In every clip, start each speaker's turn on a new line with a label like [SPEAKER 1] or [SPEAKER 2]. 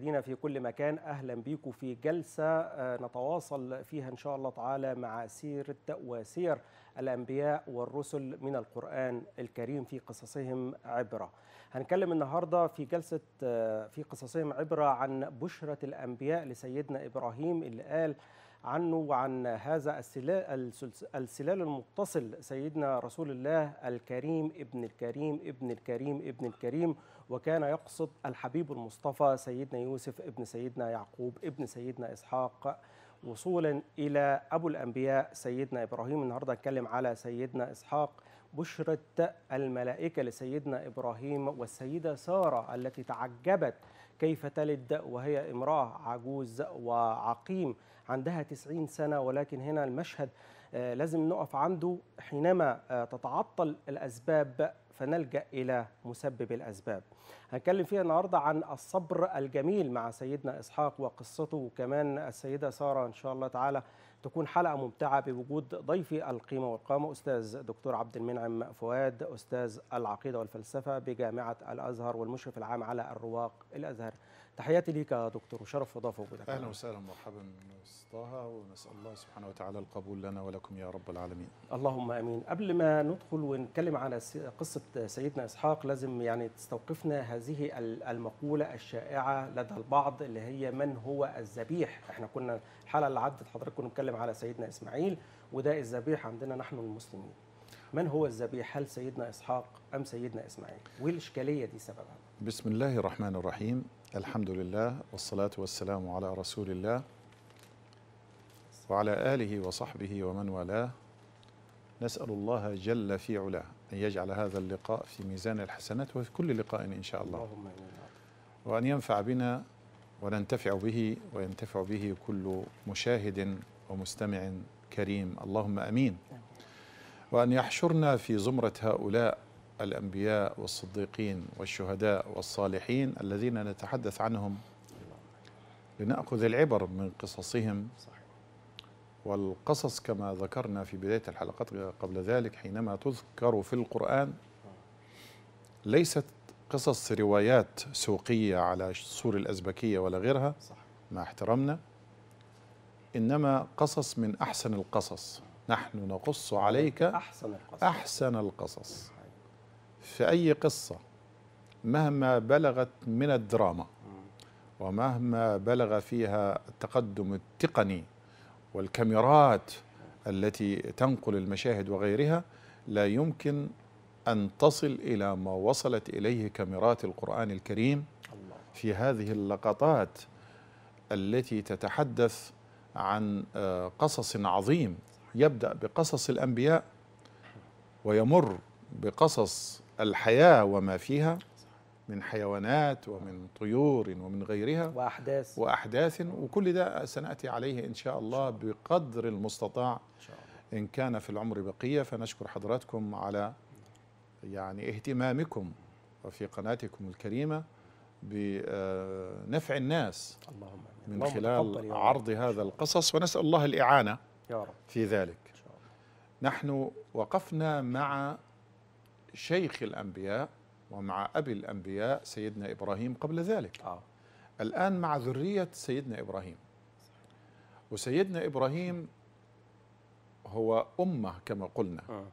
[SPEAKER 1] مشاهدينا في كل مكان أهلا بيكم في جلسة آه، نتواصل فيها إن شاء الله تعالى مع سيرة وسير الأنبياء والرسل من القرآن الكريم في قصصهم عبرة هنتكلم النهاردة في جلسة آه، في قصصهم عبرة عن بشرة الأنبياء لسيدنا إبراهيم اللي قال عنه وعن هذا السلال المتصل سيدنا رسول الله الكريم ابن الكريم ابن الكريم ابن الكريم وكان يقصد الحبيب المصطفى سيدنا يوسف ابن سيدنا يعقوب ابن سيدنا إسحاق وصولا إلى أبو الأنبياء سيدنا إبراهيم النهاردة نتكلم على سيدنا إسحاق بشرة الملائكة لسيدنا إبراهيم والسيدة سارة التي تعجبت كيف تلد وهي امرأة عجوز وعقيم عندها 90 سنة ولكن هنا المشهد آه، لازم نقف عنده حينما آه، تتعطل الأسباب فنلجأ إلى مسبب الأسباب هنتكلم فيها النهاردة عن الصبر الجميل مع سيدنا إسحاق وقصته وكمان السيدة سارة إن شاء الله تعالى تكون حلقة ممتعة بوجود ضيفي القيمة والقامة أستاذ دكتور عبد المنعم فؤاد أستاذ العقيدة والفلسفة بجامعة الأزهر والمشرف العام على الرواق الأزهر تحياتي ليك يا دكتور وشرف وضافه وجودك اهلا وسهلا مرحبا طه ونسال الله سبحانه وتعالى القبول لنا ولكم يا رب العالمين اللهم امين قبل ما ندخل ونتكلم على قصه سيدنا اسحاق لازم يعني تستوقفنا هذه المقوله الشائعه لدى البعض اللي هي من هو الذبيح احنا كنا الحلقه اللي عدت حضرتك كنا بنتكلم على سيدنا اسماعيل وده الذبيح عندنا نحن المسلمين من هو الذبيح هل سيدنا اسحاق ام سيدنا اسماعيل وايه الاشكاليه دي سببها
[SPEAKER 2] بسم الله الرحمن الرحيم الحمد لله والصلاة والسلام على رسول الله وعلى آله وصحبه ومن والاه نسأل الله جل في علاه أن يجعل هذا اللقاء في ميزان الحسنات وفي كل لقاء إن شاء الله وأن ينفع بنا وننتفع به وينتفع به كل مشاهد ومستمع كريم اللهم أمين وأن يحشرنا في زمرة هؤلاء الأنبياء والصديقين والشهداء والصالحين الذين نتحدث عنهم لنأخذ العبر من قصصهم والقصص كما ذكرنا في بداية الحلقات قبل ذلك حينما تذكر في القرآن ليست قصص روايات سوقية على سور الأزبكية ولا غيرها مع احترامنا إنما قصص من أحسن القصص نحن نقص عليك أحسن القصص, أحسن القصص. في أي قصة مهما بلغت من الدراما ومهما بلغ فيها التقدم التقني والكاميرات التي تنقل المشاهد وغيرها لا يمكن أن تصل إلى ما وصلت إليه كاميرات القرآن الكريم في هذه اللقطات التي تتحدث عن آه، قصص عظيم يبدأ بقصص الأنبياء ويمر بقصص الحياة وما فيها من حيوانات ومن طيور ومن غيرها وأحداث وأحداث وكل ده سنأتي عليه إن شاء الله بقدر المستطاع إن, كان في العمر بقية فنشكر حضراتكم على يعني اهتمامكم وفي قناتكم الكريمة بنفع الناس اللهم من خلال عرض هذا القصص ونسأل الله الإعانة يا رب. في ذلك نحن وقفنا مع شيخ الأنبياء ومع أبي الأنبياء سيدنا إبراهيم قبل ذلك آه. الآن مع ذرية سيدنا إبراهيم وسيدنا إبراهيم هو أمة كما قلنا آه.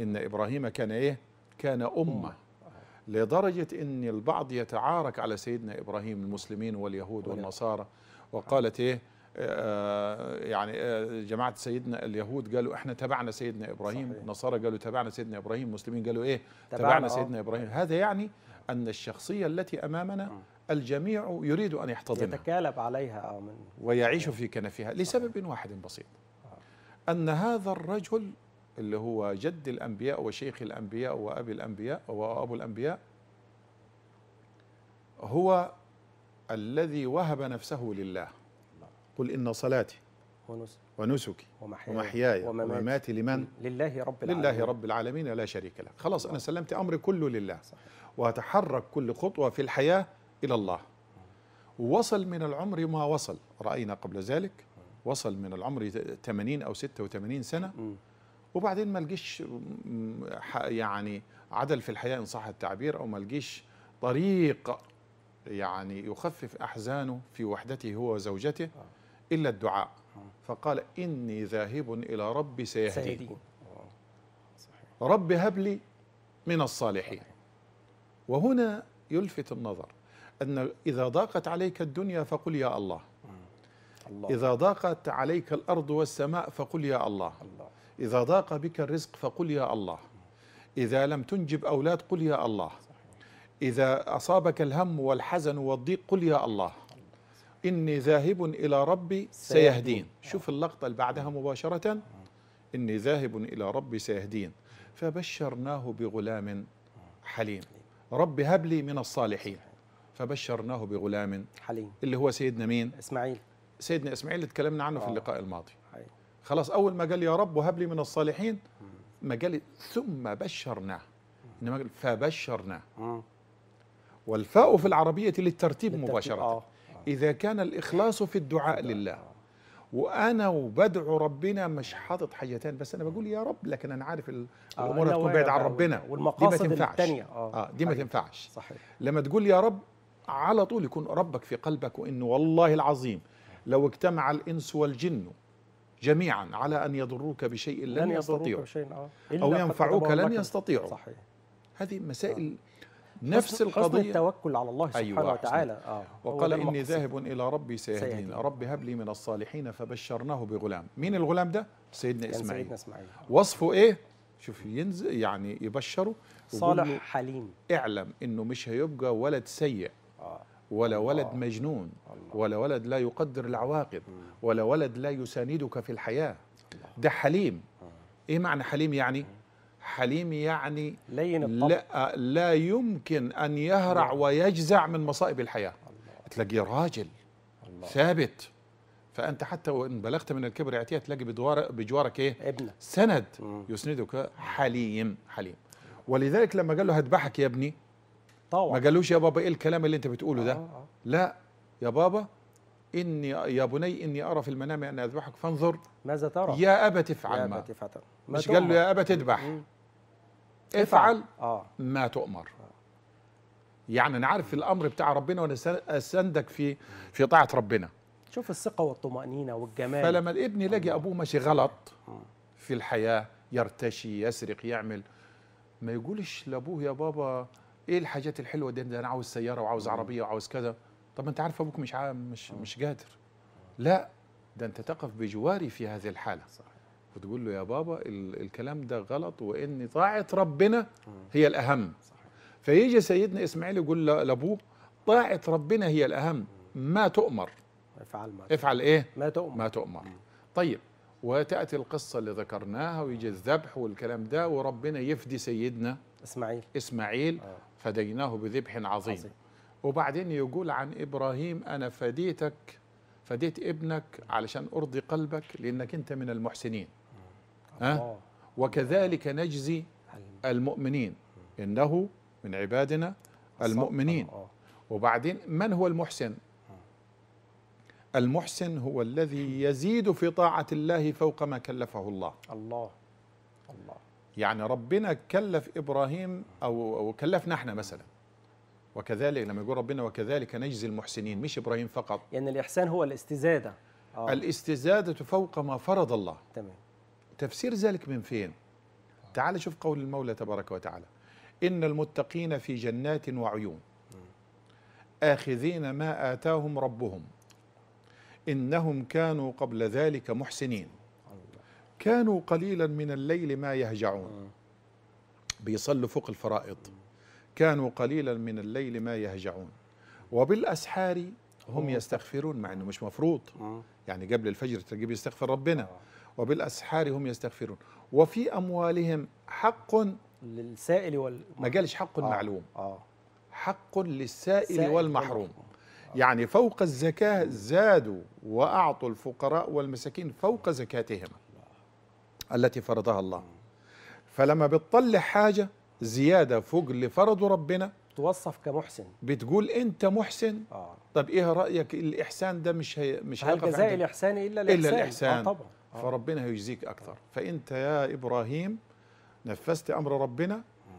[SPEAKER 2] إن إبراهيم كان إيه؟ كان أمة آه. لدرجة أن البعض يتعارك على سيدنا إبراهيم المسلمين واليهود والنصارى وقالت إيه آه، يعني آه، جماعه سيدنا اليهود قالوا احنا تبعنا سيدنا ابراهيم صحيح. النصارى قالوا تبعنا سيدنا ابراهيم المسلمين قالوا ايه تبعنا, تبعنا آه. سيدنا ابراهيم هذا يعني ان الشخصيه التي امامنا الجميع يريد ان يحتضنها يتكالب عليها او من ويعيش في كنفها لسبب واحد بسيط ان هذا الرجل اللي هو جد الانبياء وشيخ الانبياء وابي الانبياء وابو الانبياء هو الذي وهب نفسه لله قل إن صلاتي ونسك ونسكي ومحياي, ومماتي, لمن؟ لله رب العالمين لله رب العالمين لا شريك له خلاص أنا سلمت أمري كله لله صحيح. وأتحرك كل خطوة في الحياة إلى الله وصل من العمر ما وصل رأينا قبل ذلك وصل من العمر 80 أو 86 سنة وبعدين ما لقيش يعني عدل في الحياة إن صح التعبير أو ما لقيش طريق يعني يخفف أحزانه في وحدته هو وزوجته آه. إلا الدعاء فقال إني ذاهب إلى ربي سيهديكم رب هب لي من الصالحين وهنا يلفت النظر أن إذا ضاقت عليك الدنيا فقل يا الله الله. إذا ضاقت عليك الأرض والسماء فقل يا الله. الله إذا ضاق بك الرزق فقل يا الله إذا لم تنجب أولاد قل يا الله إذا أصابك الهم والحزن والضيق قل يا الله إني ذاهب إلى ربي سيهدين شوف اللقطة اللي بعدها مباشرة إني ذاهب إلى ربي سيهدين فبشرناه بغلام حليم رب هب لي من الصالحين فبشرناه بغلام حليم اللي هو سيدنا مين؟ إسماعيل سيدنا إسماعيل اللي تكلمنا عنه في آه. اللقاء الماضي خلاص أول ما قال يا رب هب لي من الصالحين ما قال ثم بشرناه إنما قال فبشرناه آه. والفاء في العربية للترتيب مباشرة آه. إذا كان الإخلاص في الدعاء لله وأنا وبدعو ربنا مش حاطط حاجتين بس أنا بقول يا رب لكن أنا عارف آه، الأمور آه هتكون بعيد عن ربنا والمقاصد دي ما تنفعش التانية آه, آه دي ما
[SPEAKER 1] تنفعش صحيح
[SPEAKER 2] لما تقول يا رب على طول يكون ربك في قلبك وإنه والله العظيم لو اجتمع الإنس والجن جميعا على أن يضروك بشيء لن, لن يستطيعوا بشيء
[SPEAKER 1] آه. أو ينفعوك لن يستطيعوا صحيح
[SPEAKER 2] هذه مسائل آه. نفس القضية حسن التوكل على الله أيوة، سبحانه أيوة وتعالى آه وقال إني ذاهب إلى ربي سيهدين رب هب لي من الصالحين فبشرناه بغلام مين الغلام ده؟ سيدنا إسماعيل, سيدنا إسماعيل. وصفه إيه؟ شوف ينزل يعني يبشره صالح حليم اعلم إنه مش هيبقى ولد سيء آه. ولا ولد مجنون الله. ولا ولد لا يقدر العواقب ولا ولد لا يساندك في الحياة ده حليم إيه معنى حليم يعني؟ حليم يعني لين لا, لا يمكن أن يهرع الله. ويجزع من مصائب الحياة الله. تلاقيه راجل الله. ثابت فأنت حتى وإن بلغت من الكبر يعتيها تلاقي بجوارك, بجوارك إيه؟ ابنة سند مم. يسندك حليم حليم ولذلك لما قال له هذبحك يا ابني طوع. ما قالوش يا بابا إيه الكلام اللي أنت بتقوله ده آه،, آه لا يا بابا إني يا بني إني أرى في المنام أن أذبحك فانظر ماذا ترى؟ يا أبا تفعل ما مش قال له يا أبا تذبح افعل آه. ما تؤمر يعني انا عارف الامر بتاع ربنا وانا في في طاعه ربنا
[SPEAKER 1] شوف الثقه والطمانينه والجمال فلما
[SPEAKER 2] الابن يلاقي ابوه ماشي غلط في الحياه يرتشي يسرق يعمل ما يقولش لابوه يا بابا ايه الحاجات الحلوه دي ده انا عاوز سياره وعاوز عربيه وعاوز كذا طب انت عارف ابوك مش عام مش مش قادر لا ده انت تقف بجواري في هذه الحاله صح. وتقول له يا بابا الكلام ده غلط وان طاعه ربنا هي الاهم فيجي سيدنا اسماعيل يقول لابوه طاعه ربنا هي الاهم ما تؤمر
[SPEAKER 1] افعل ما افعل
[SPEAKER 2] ايه ما تؤمر ما تؤمر طيب وتاتي القصه اللي ذكرناها ويجي الذبح والكلام ده وربنا يفدي سيدنا اسماعيل اسماعيل آه. فديناه بذبح عظيم, عظيم وبعدين يقول عن ابراهيم انا فديتك فديت ابنك علشان ارضي قلبك لانك انت من المحسنين أه؟ وكذلك نجزي المؤمنين إنه من عبادنا المؤمنين آه. وبعدين من هو المحسن آه. المحسن هو الذي يزيد في طاعة الله فوق ما كلفه الله الله الله يعني ربنا كلف إبراهيم أو كلفنا احنا مثلا وكذلك لما يقول ربنا وكذلك نجزي المحسنين مش إبراهيم فقط يعني الإحسان هو الاستزادة آه. الاستزادة فوق ما فرض الله تمام تفسير ذلك من فين تعال شوف قول المولى تبارك وتعالى إن المتقين في جنات وعيون آخذين ما آتاهم ربهم إنهم كانوا قبل ذلك محسنين كانوا قليلا من الليل ما يهجعون بيصلوا فوق الفرائض كانوا قليلا من الليل ما يهجعون وبالأسحار هم يستغفرون مع أنه مش مفروض يعني قبل الفجر تجيب يستغفر ربنا وبالأسحار هم يستغفرون وفي أموالهم حق للسائل والمحروم ما قالش حق آه معلوم آه حق للسائل والمحروم آه. يعني فوق الزكاة زادوا وأعطوا الفقراء والمساكين فوق زكاتهم التي فرضها الله فلما بتطلع حاجة زيادة فوق اللي فرضه ربنا توصف كمحسن بتقول انت محسن آه. طب ايه رايك الاحسان ده مش هي مش هل جزاء الاحسان الا الاحسان الا الاحسان آه طبعا آه. فربنا هيجزيك أكثر فأنت يا إبراهيم نفذت أمر ربنا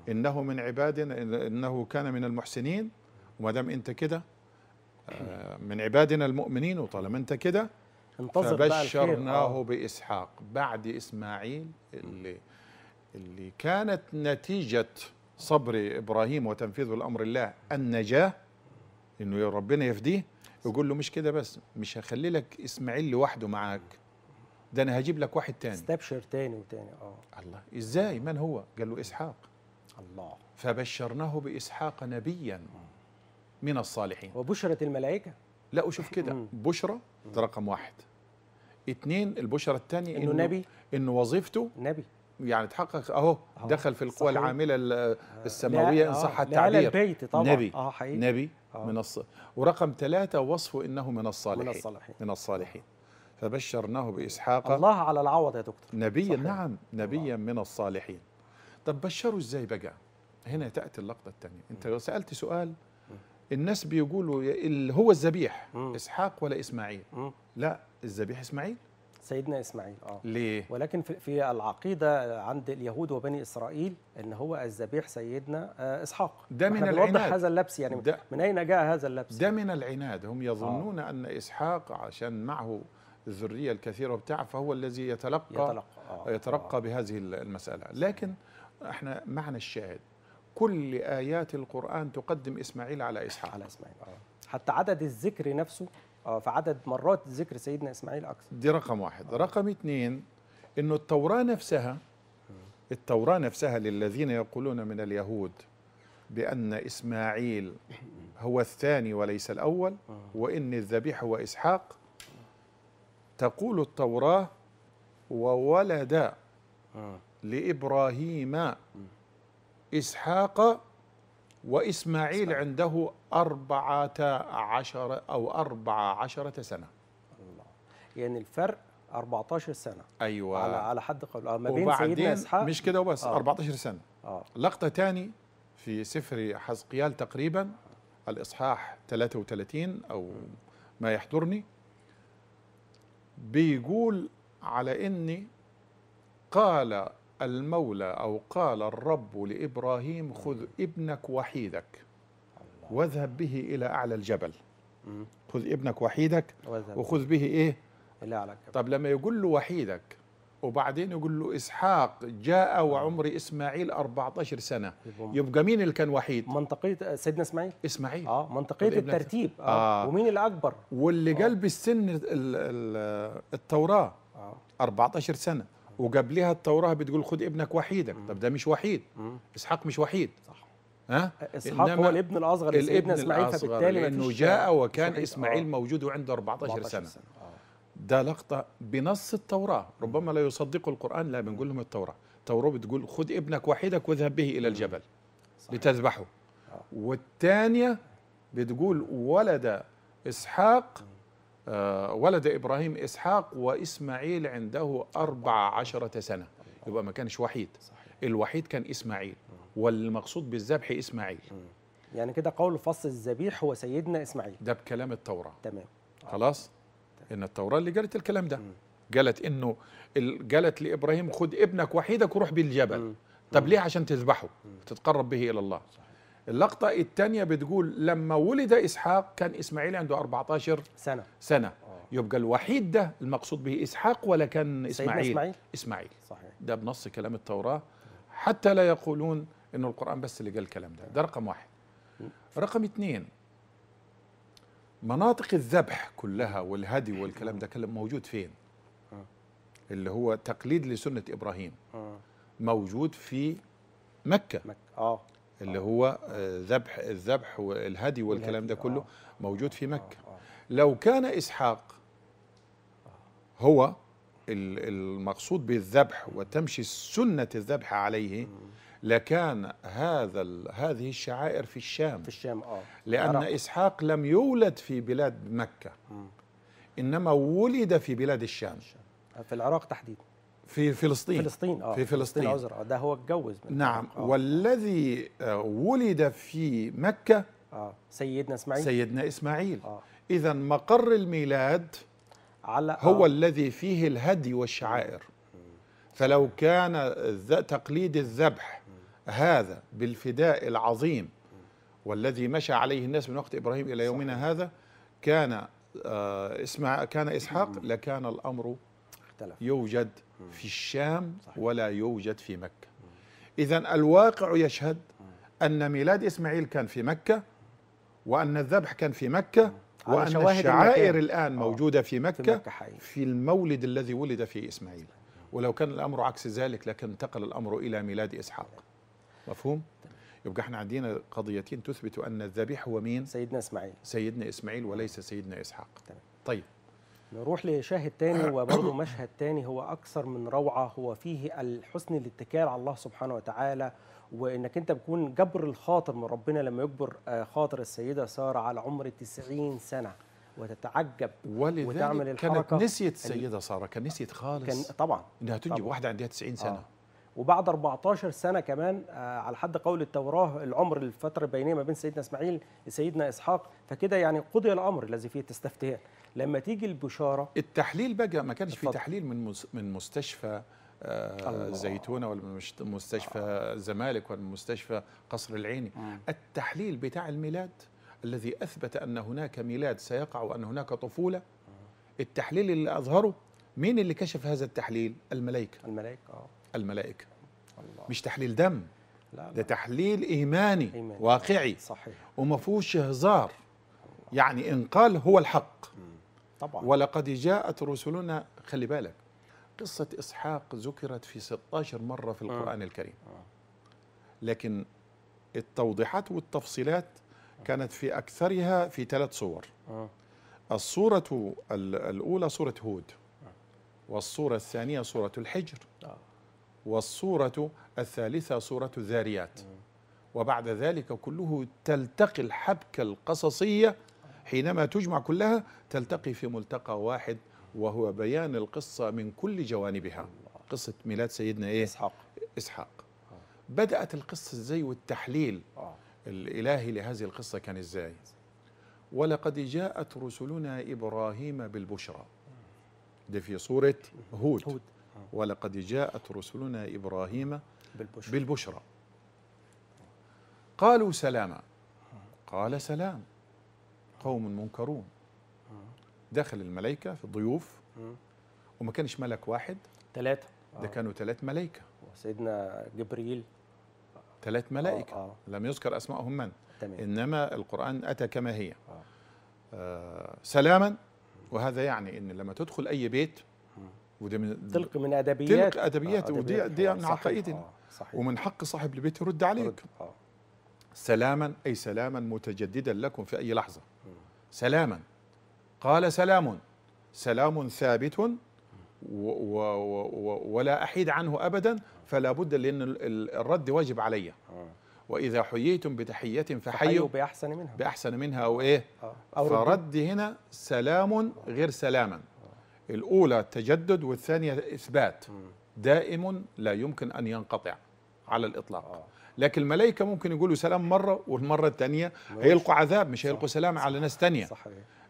[SPEAKER 2] آه. إنه من عبادنا إنه كان من المحسنين وما دام أنت كده آه، من عبادنا المؤمنين وطالما أنت كده انتظر فبشرناه بإسحاق بعد إسماعيل اللي اللي كانت نتيجة صبر إبراهيم وتنفيذ الأمر الله النجاة إنه ربنا يفديه يقول له مش كده بس مش هخلي لك إسماعيل لوحده معاك ده انا هجيب لك واحد تاني استبشر تاني وتاني اه الله ازاي من هو قال له اسحاق الله فبشرناه باسحاق نبيا من الصالحين وبشرة الملائكة لا وشوف كده بشرة ده رقم واحد اتنين البشرة الثانية انه, إنه نبي انه وظيفته نبي يعني تحقق اهو دخل في القوى العاملة آه. السماوية ان صح التعبير آه. البيت طبعا نبي اه حقيقي نبي آه. من الص... ورقم ثلاثة وصفه انه من الصالحين من الصالحين, من الصالحين. فبشرناه بإسحاق الله على العوض يا دكتور نبيا نعم نبيا من الصالحين طب بشروا ازاي بقى هنا تأتي اللقطة الثانية انت لو سألت سؤال الناس بيقولوا هو الذبيح
[SPEAKER 1] إسحاق ولا إسماعيل
[SPEAKER 2] لا الذبيح
[SPEAKER 1] إسماعيل سيدنا اسماعيل اه ليه ولكن في العقيده عند اليهود وبني اسرائيل ان هو الذبيح سيدنا آه، اسحاق ده من العناد هذا اللبس يعني من اين جاء هذا اللبس ده من العناد
[SPEAKER 2] هم يظنون آه. ان اسحاق عشان معه الذريه الكثيره وبتاع فهو الذي يتلقى يتلقى, آه يتلقى آه بهذه المساله لكن احنا معنى الشاهد
[SPEAKER 1] كل ايات القران تقدم اسماعيل على اسحاق على اسماعيل آه. حتى عدد الذكر نفسه آه فعدد مرات ذكر سيدنا اسماعيل اكثر دي رقم واحد آه. رقم اثنين
[SPEAKER 2] انه التوراه نفسها التوراه نفسها للذين يقولون من اليهود بأن إسماعيل هو الثاني وليس الأول وإن الذبيح هو إسحاق تقول التوراة وولد آه. لإبراهيم إسحاق وإسماعيل عنده أربعة عشر
[SPEAKER 1] أو أربعة عشرة سنة الله يعني الفرق 14 سنة
[SPEAKER 2] أيوة على على
[SPEAKER 1] حد قول آه، ما بين سيدنا إسحاق مش كده وبس آه. 14 سنة
[SPEAKER 2] آه. لقطة تاني في سفر حزقيال تقريبا الإصحاح 33 أو ما يحضرني بيقول على اني قال المولى او قال الرب لابراهيم خذ ابنك وحيدك واذهب به الى اعلى الجبل خذ ابنك وحيدك وخذ به ايه الى اعلى الجبل طب لما يقول له وحيدك وبعدين يقول له إسحاق جاء وعمر إسماعيل 14 سنة
[SPEAKER 1] يبقى مين اللي كان وحيد منطقية آه، سيدنا إسماعيل إسماعيل آه منطقية
[SPEAKER 2] الترتيب
[SPEAKER 3] آه. آه. ومين
[SPEAKER 2] الاكبر واللي آه. قلب السن التوراة آه. 14 سنة وقبلها التوراة بتقول خد ابنك وحيدك طب ده مش وحيد مم. إسحاق مش وحيد صح ها
[SPEAKER 3] اسحاق هو الابن الاصغر لسيدنا اسماعيل فبالتالي لانه جاء وكان آه.
[SPEAKER 2] اسماعيل آه. موجود وعنده 14, 14 سنه, سنة. آه. ده لقطة بنص التوراة ربما لا يصدق القرآن لا بنقول لهم التوراة التوراة بتقول خذ ابنك وحيدك واذهب به إلى الجبل صحيح. لتذبحه آه. والثانية بتقول ولد إسحاق آه ولد إبراهيم إسحاق وإسماعيل عنده أربع عشرة سنة يبقى ما كانش وحيد الوحيد كان إسماعيل والمقصود بالذبح إسماعيل يعني كده
[SPEAKER 1] قول فص الذبيح هو سيدنا إسماعيل ده
[SPEAKER 2] بكلام التوراة تمام خلاص ان التوراه اللي قالت الكلام ده قالت انه قالت لابراهيم خد ابنك وحيدك وروح بيه الجبل طب ليه عشان تذبحه تتقرب به الى الله اللقطة الثانية بتقول لما ولد إسحاق كان إسماعيل عنده 14 سنة سنة آه. يبقى الوحيد ده المقصود به إسحاق ولا كان إسماعيل إسماعيل, إسماعيل. صحيح. ده بنص كلام التوراة حتى لا يقولون إنه القرآن بس اللي قال الكلام ده ده رقم واحد رقم اثنين مناطق الذبح كلها والهدي والكلام ده كلام موجود فين آه. اللي هو تقليد لسنه ابراهيم آه. موجود في مكه مكه اه اللي هو آه، ذبح الذبح والهدي والكلام ده كله موجود في مكه لو كان اسحاق هو المقصود بالذبح وتمشي سنه الذبح عليه لكان هذا هذه الشعائر في الشام في الشام اه لأن عرق. إسحاق لم يولد في بلاد مكة م. إنما ولد في بلاد الشام آه، في العراق تحديدا في فلسطين فلسطين اه في فلسطين اه
[SPEAKER 1] ده هو اتجوز نعم
[SPEAKER 2] آه. والذي آه، ولد في مكة آه. سيدنا إسماعيل سيدنا إسماعيل آه. إذا مقر الميلاد على هو آه. الذي فيه الهدي والشعائر فلو كان تقليد الذبح هذا بالفداء العظيم والذي مشى عليه الناس من وقت ابراهيم الى يومنا صحيح. هذا كان آه، اسمع كان اسحاق لكان الامر اختلف يوجد في الشام ولا يوجد في مكه اذا الواقع يشهد ان ميلاد اسماعيل كان في مكه وان الذبح كان في مكه وان الشعائر الان آه. موجوده في مكه في المولد الذي ولد فيه اسماعيل ولو كان الأمر عكس ذلك لكن انتقل الأمر إلى ميلاد إسحاق مفهوم؟ يبقى احنا عندنا قضيتين تثبت أن الذبيح هو مين؟ سيدنا إسماعيل سيدنا إسماعيل وليس سيدنا إسحاق تمام. طيب
[SPEAKER 1] نروح لشاهد تاني وبرضه مشهد تاني هو أكثر من روعة هو فيه الحسن الاتكال على الله سبحانه وتعالى وإنك أنت بتكون جبر الخاطر من ربنا لما يجبر آه، خاطر السيدة سارة على عمر 90 سنة وتتعجب ولذلك وتعمل الحركه كانت نسيت السيده ساره كان نسيت خالص كان طبعا انها تنجب طبعًا واحده عندها 90 سنه آه. وبعد 14 سنه كمان آه على حد قول التوراه العمر الفتره بينيه ما بين سيدنا اسماعيل لسيدنا اسحاق فكده يعني قضي الامر الذي فيه تستفتيان لما تيجي البشاره التحليل بقى ما كانش في
[SPEAKER 2] تحليل من من مستشفى آه الزيتونه ولا مستشفى الزمالك ولا مستشفى قصر العيني التحليل بتاع الميلاد الذي اثبت ان هناك ميلاد سيقع وان هناك طفوله التحليل اللي اظهره مين اللي كشف هذا التحليل الملائكه الملائكه اه الملائكه الله. مش تحليل دم لا لا. ده تحليل ايماني, إيماني. واقعي صحيح وما فيهوش هزار يعني ان قال هو الحق طبعا ولقد جاءت رسلنا خلي بالك قصة إسحاق ذكرت في 16 مرة في آه. القرآن الكريم آه. لكن التوضيحات والتفصيلات كانت في أكثرها في ثلاث صور آه. الصورة الأولى صورة هود والصورة الثانية صورة الحجر آه. والصورة الثالثة صورة الذاريات آه. وبعد ذلك كله تلتقي الحبكة القصصية حينما تجمع كلها تلتقي في ملتقى واحد وهو بيان القصة من كل جوانبها قصة ميلاد سيدنا إيه؟ إسحاق إسحاق بدأت القصة إزاي والتحليل آه. الإلهي لهذه القصة كان إزاي ولقد جاءت رسلنا إبراهيم بالبشرى ده في سورة هود ولقد جاءت رسلنا إبراهيم بالبشرى, بالبشرى. قالوا سلاما قال سلام قوم منكرون دخل الملائكة في الضيوف وما كانش ملك واحد ثلاثة ده كانوا ثلاث ملائكة سيدنا جبريل ثلاث آه، ملائكة آه آه. لم يذكر أسمائهم من تمام. إنما القرآن أتى كما هي آه. آه سلاما وهذا يعني إن لما تدخل أي بيت وده من تلقي من أدبيات تلقي آه، أدبيات, آه ودي دي من عقائدنا آه صحيح. ومن حق صاحب البيت يرد عليك آه. سلاما أي سلاما متجددا لكم في أي لحظة سلاما قال سلام سلام ثابت و و و ولا أحيد عنه أبدا فلا بد لان الرد واجب عليا آه. واذا حييتم بتحيه فحيوا
[SPEAKER 1] باحسن منها
[SPEAKER 2] باحسن منها او ايه
[SPEAKER 1] آه. فرد
[SPEAKER 2] هنا سلام غير سلاما آه. الاولى تجدد والثانيه اثبات دائم لا يمكن ان ينقطع على الاطلاق آه. لكن الملائكه ممكن يقولوا سلام مره والمره الثانيه هيلقوا عذاب مش هيلقوا سلام على ناس ثانيه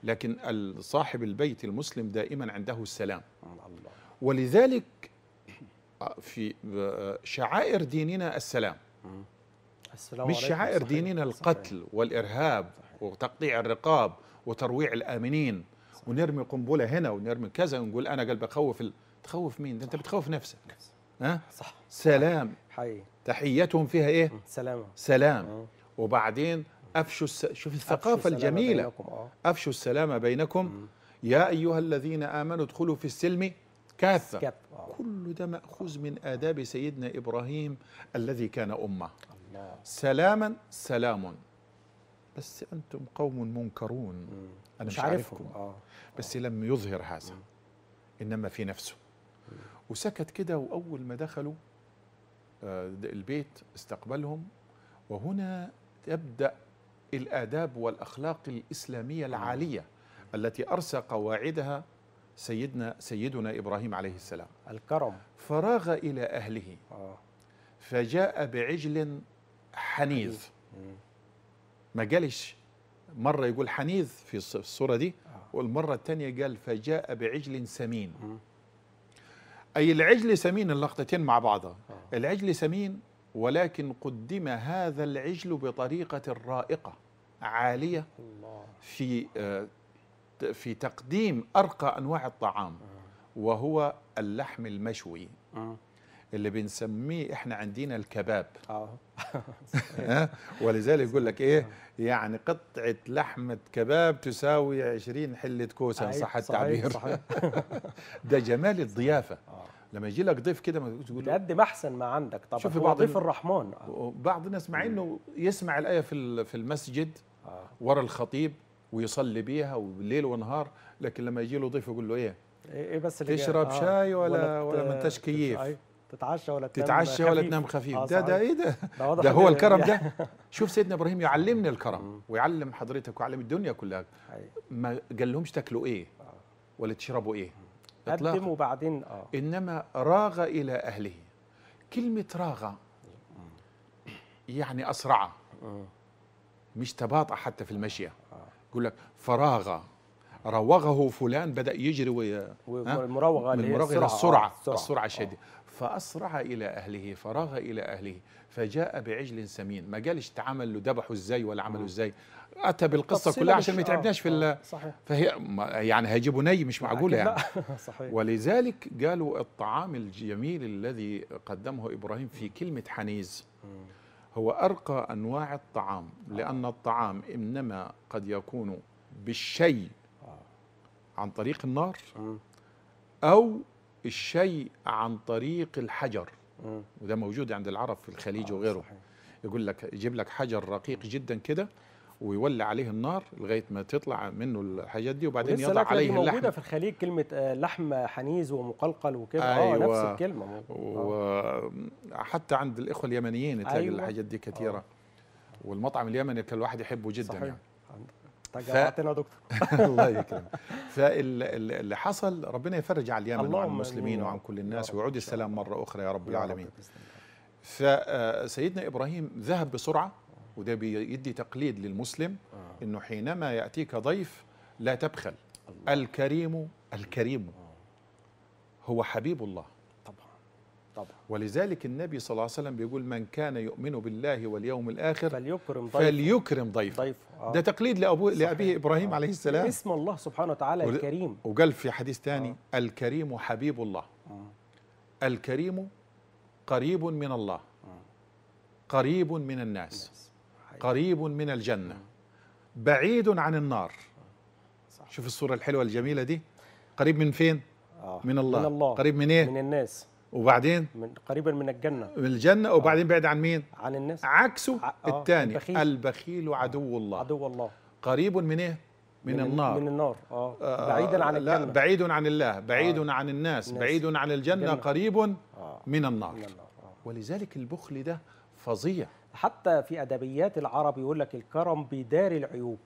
[SPEAKER 2] لكن صاحب البيت المسلم دائما عنده السلام الله. ولذلك في آه، شعائر ديننا السلام
[SPEAKER 1] السلام مش شعائر
[SPEAKER 2] ديننا القتل صحيح. والإرهاب وتقطيع الرقاب وترويع الآمنين صحيح. ونرمي قنبلة هنا ونرمي كذا ونقول أنا قلبي أخوف ال... تخوف مين ده أنت بتخوف نفسك ها؟ صح سلام حقيقي تحيتهم فيها إيه سلام سلام آه. وبعدين أفشوا الس... شوف الثقافة أفشو الجميلة آه. أفشوا السلام بينكم م. يا أيها الذين آمنوا ادخلوا في السلم كافة, كافة. كل ده مأخوذ من آداب سيدنا إبراهيم الذي كان أمة الله. سلاما سلام بس أنتم قوم منكرون مم. أنا مش, مش عارفكم آه. بس آه. لم يظهر هذا مم. إنما في نفسه مم. وسكت كده وأول ما دخلوا آه، البيت استقبلهم وهنا تبدأ الآداب والأخلاق الإسلامية العالية التي أرسى قواعدها سيدنا سيدنا إبراهيم عليه السلام الكرم فراغ إلى أهله آه. فجاء بعجل حنيذ ما قالش مرة يقول حنيذ في الصورة دي آه. والمرة الثانية قال فجاء بعجل سمين أي العجل سمين اللقطتين مع بعضها آه. العجل سمين ولكن قدم هذا العجل بطريقة رائقة عالية في في تقديم ارقى انواع الطعام وهو اللحم المشوي آه. اللي بنسميه احنا عندنا الكباب آه. ولذلك يقول لك ايه آه. يعني قطعه لحمه كباب تساوي 20 حله كوسه ان صح التعبير ده جمال الضيافه لما يجي
[SPEAKER 1] لك ضيف كده ما تقول تقدم احسن ما عندك طبعا شوف بعض ضيف الرحمن بعض الناس
[SPEAKER 2] مع انه يسمع الايه في في المسجد ورا الخطيب ويصلي بيها وليل ونهار لكن لما يجي له ضيف يقول له ايه
[SPEAKER 1] ايه, إيه بس اللي تشرب آه شاي ولا ولا ما انتش كيف أيوة. تتعشى ولا تنام تتعشى ولا تنام خفيف آه، ده ده ايه ده ده, هو الكرم يعني
[SPEAKER 2] ده شوف سيدنا ابراهيم يعلمني الكرم ويعلم حضرتك ويعلم الدنيا كلها أيوة. ما قال لهمش تاكلوا ايه آه. ولا تشربوا ايه قدموا بعدين اه انما راغ الى اهله كلمه راغ يعني اسرع مش تباطأ حتى في المشيه آه. يقول لك فراغ راوغه فلان بدا يجري وي... اللي السرعه السرعه السرعه السرعه الشديده آه. فاسرع الى اهله فراغ الى اهله فجاء بعجل سمين ما قالش اتعمل له ذبحه ازاي ولا عمله آه. ازاي اتى بالقصه كلها عشان ما آه، يتعبناش في صحيح فهي يعني هيجيبوا ني مش معقوله يعني صحيح ولذلك قالوا الطعام الجميل الذي قدمه ابراهيم في كلمه حنيز هو أرقى أنواع الطعام لأن الطعام إنما قد يكون بالشيء عن طريق النار أو الشيء عن طريق الحجر وده موجود عند العرب في الخليج آه، وغيره يقول لك يجيب لك حجر رقيق جدا كده ويولع عليه النار لغايه ما تطلع منه الحاجات دي وبعدين يضع عليه اللحم موجوده
[SPEAKER 1] في الخليج كلمه آه، لحم حنيز ومقلقل وكده آه، أيوة اه نفس الكلمه
[SPEAKER 2] وحتى آه. عند الاخوه اليمنيين تلاقي أيوة الحاجات دي كثيره آه. والمطعم اليمني كان الواحد يحبه جدا صحيح. يعني
[SPEAKER 1] تجرعتنا ف... دكتور الله يكرمك
[SPEAKER 2] فاللي حصل ربنا يفرج على اليمن وعن المسلمين وعن كل الناس ويعود السلام مره اخرى يا رب العالمين فسيدنا ابراهيم ذهب بسرعه وده بيدي تقليد للمسلم آه. انه حينما ياتيك ضيف لا تبخل الله. الكريم الكريم آه. هو حبيب الله طبعا طبعا ولذلك النبي صلى الله عليه وسلم بيقول من كان يؤمن بالله واليوم الاخر
[SPEAKER 1] فليكرم ضيفه
[SPEAKER 2] فليكرم ضيفه ضيف. آه. ده تقليد لابوه لابيه ابراهيم آه. عليه السلام اسم
[SPEAKER 1] الله سبحانه وتعالى
[SPEAKER 2] الكريم وقال في حديث ثاني آه. الكريم حبيب الله آه. الكريم قريب من الله آه. قريب من الناس, الناس. قريب من الجنة بعيد عن النار شوف الصورة الحلوة الجميلة دي قريب من فين؟ آه. من الله من الله قريب من ايه؟ من الناس وبعدين من قريبا من الجنة من الجنة آه. وبعدين بعيد عن مين؟ عن الناس عكسه آه. الثاني البخيل. البخيل عدو آه. الله عدو الله قريب من ايه؟
[SPEAKER 3] من, من النار من
[SPEAKER 2] النار
[SPEAKER 1] اه, آه، بعيدا عن الجنة لا بعيد
[SPEAKER 2] عن الله بعيد آه. عن الناس, الناس. بعيد عن الجنة جنة. قريب
[SPEAKER 1] آه. من النار, من النار. آه. ولذلك البخل ده فظيع حتى في ادبيات العرب يقول لك الكرم بيداري العيوب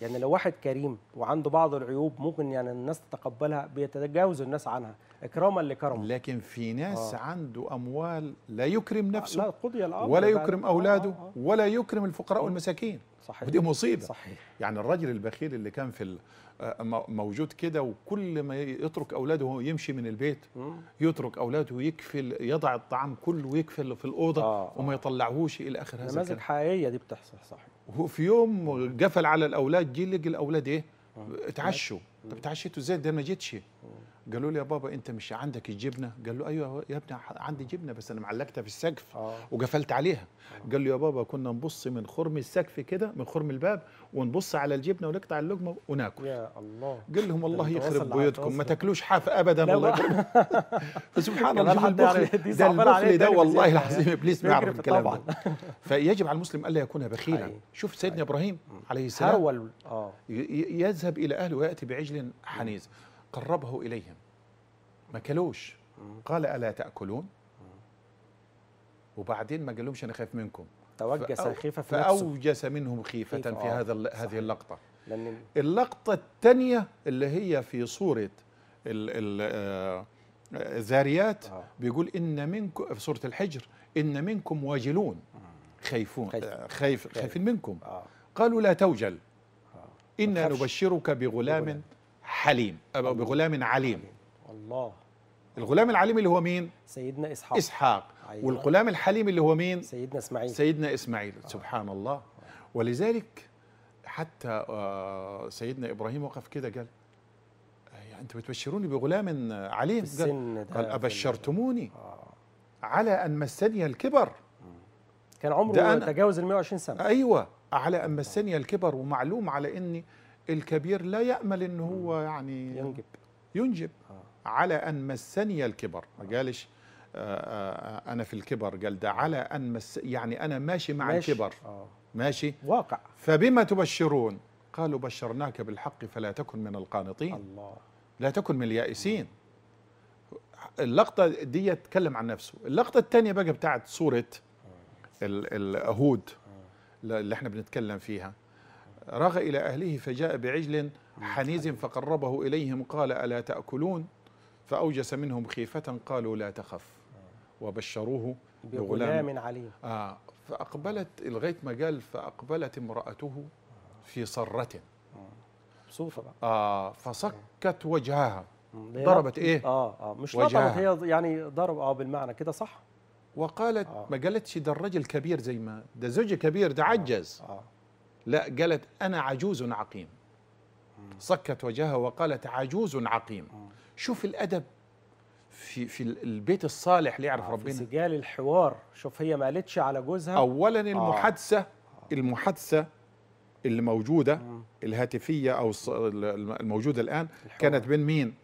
[SPEAKER 1] يعني لو واحد كريم وعنده بعض العيوب ممكن يعني الناس تتقبلها بيتجاوز الناس عنها اكراما لكرمه لكن في ناس آه. عنده اموال لا يكرم نفسه لا قضي الامر ولا يكرم اولاده آه آه. ولا
[SPEAKER 2] يكرم الفقراء والمساكين صحيح ودي مصيبه صحيح يعني الراجل البخيل اللي كان في آه، موجود كده وكل ما يترك اولاده يمشي من البيت يترك اولاده يكفي يضع الطعام كله ويكفل في الاوضه آه،, آه وما يطلعهوش الى اخر هذا نماذج حقيقيه دي بتحصل صحيح وفي يوم قفل على الاولاد جه لقى الاولاد ايه اتعشوا طب اتعشيتوا ازاي ده ما جيتش قالوا له يا بابا انت مش عندك الجبنه قال له ايوه يا ابني عندي جبنه بس انا معلقتها في السقف آه. وقفلت عليها قال له يا بابا كنا نبص من خرم السقف كده من خرم الباب ونبص على الجبنه ونقطع اللقمه وناكل يا الله قال لهم الله يخرب بيوتكم ما تاكلوش حاف ابدا والله فسبحان الله شوف البخل ده البخل ده والله العظيم ابليس ما يعرف الكلام ده فيجب على المسلم الا يكون بخيلا شوف سيدنا ابراهيم عليه السلام آه. يذهب الى اهله وياتي بعجل حنيذ قربه إليهم ما كلوش قال ألا تأكلون وبعدين ما قالهمش أنا خايف منكم توجس خيفة في فأوجس منهم خيفة, خيفة في آه، هذا هذه اللقطة اللقطة الثانية اللي هي في صورة الذاريات آه، آه. بيقول إن منكم في سورة الحجر إن منكم واجلون خايفون خايف خايفين منكم قالوا لا توجل إنا نبشرك بغلام حليم أو بغلام عليم الله الغلام العليم اللي هو مين؟ سيدنا إسحاق إسحاق أيوة. والغلام الحليم اللي هو مين؟ سيدنا إسماعيل سيدنا إسماعيل آه. سبحان الله ولذلك حتى آه، سيدنا إبراهيم وقف كده قال آه، أنتم بتبشروني بغلام عليم قال, قال أبشرتموني آه. على أن مسني الكبر كان عمره تجاوز ال 120 سنة أيوه على أن مسني الكبر ومعلوم على أني الكبير لا يأمل أن هو يعني ينجب ينجب آه. على أن مسني الكبر ما آه. قالش آه، آه، أنا في الكبر قال ده على أن مس يعني أنا ماشي مع ماشي. الكبر آه. ماشي واقع فبما تبشرون قالوا بشرناك بالحق فلا تكن من القانطين الله لا تكن من اليائسين اللقطة دي تكلم عن نفسه اللقطة الثانية بقى بتاعت صورة الهود اللي احنا بنتكلم فيها راغ إلى أهله فجاء بعجل حنيز فقربه إليهم قال ألا تأكلون فأوجس منهم خيفة قالوا لا تخف
[SPEAKER 1] وبشروه
[SPEAKER 2] بغلام عليم آه فأقبلت لغاية ما قال فأقبلت امرأته في صرة مبسوطة آه
[SPEAKER 1] فصكت وجهها ضربت ايه؟ اه اه مش ضربت هي يعني ضرب اه بالمعنى كده صح؟ وقالت آه.
[SPEAKER 2] ما قالتش ده الرجل كبير زي ما ده زوجي كبير ده آه. عجز آه. آه. لا قالت أنا عجوز عقيم صكت وجهها وقالت عجوز عقيم آه. شوف الأدب في في البيت
[SPEAKER 1] الصالح اللي يعرف آه ربنا في سجال الحوار شوف هي ما قالتش على جوزها اولا المحادثه
[SPEAKER 2] آه. المحادثه اللي موجوده آه. الهاتفيه او الموجوده
[SPEAKER 1] الان الحوار. كانت بين مين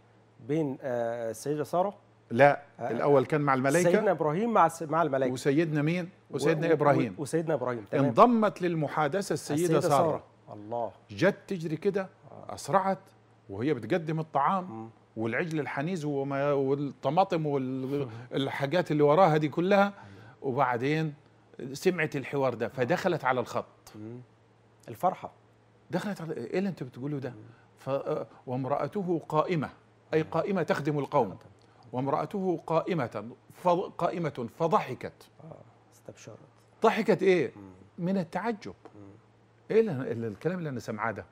[SPEAKER 1] بين آه، السيده ساره
[SPEAKER 2] لا آه، آه، الاول كان مع الملائكه سيدنا
[SPEAKER 1] ابراهيم مع مع الملائكه وسيدنا مين وسيدنا ابراهيم وسيدنا ابراهيم تمام. انضمت
[SPEAKER 2] للمحادثه السيده, السيدة ساره. ساره الله جت تجري كده آه. اسرعت وهي بتقدم الطعام م. والعجل الحنيذ والطماطم والحاجات اللي وراها دي كلها وبعدين سمعت الحوار ده فدخلت على الخط الفرحه دخلت على ايه اللي انت بتقوله ده ف... وامراته قائمه اي قائمه تخدم القوم وامرأته قائمة قائمة فضحكت آه، استبشرت ضحكت إيه؟ من التعجب إيه الكلام اللي أنا سمعاه ده؟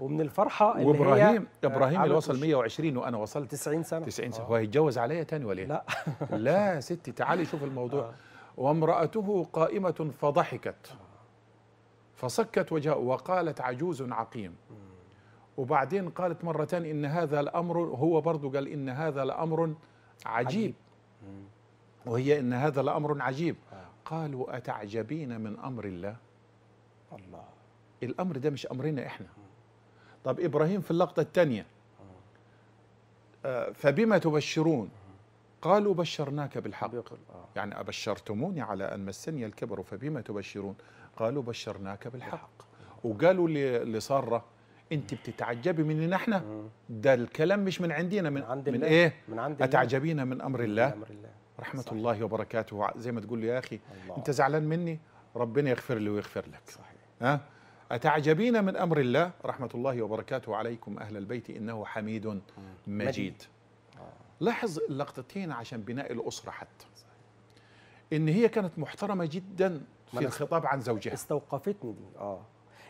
[SPEAKER 1] ومن الفرحه
[SPEAKER 3] اللي وابراهيم
[SPEAKER 2] هي آه، ابراهيم اللي وصل 120 وانا وصلت 90 سنه 90 سنه هو آه. هيتجوز عليا تاني ولا إيه؟ لا لا ستي تعالي شوف الموضوع وامراته قائمه فضحكت فصكت وجهه وقالت عجوز عقيم وبعدين قالت مرة إن هذا الأمر هو برضه قال إن هذا الأمر عجيب, عجيب. وهي إن هذا الأمر عجيب آه. قالوا أتعجبين من أمر الله الله الأمر ده مش أمرنا إحنا طب إبراهيم في اللقطة الثانية آه، فبما تبشرون قالوا بشرناك بالحق آه. يعني أبشرتموني على أن مسني الكبر فبما تبشرون قالوا بشرناك بالحق وقالوا لسارة انت بتتعجبي مننا احنا ده الكلام مش من عندنا من, من عند من الله. ايه من عند اتعجبين من امر الله, من أمر الله. رحمه صحيح. الله وبركاته زي ما تقول لي يا اخي الله. انت زعلان مني ربنا يغفر لي ويغفر لك صحيح ها أتعجبين من أمر الله رحمة الله وبركاته عليكم أهل البيت إنه حميد مجيد, مجيد. آه. لاحظ اللقطتين عشان بناء الأسرة
[SPEAKER 1] حتى صحيح. إن هي كانت محترمة جدا في الخطاب عن زوجها استوقفتني دي آه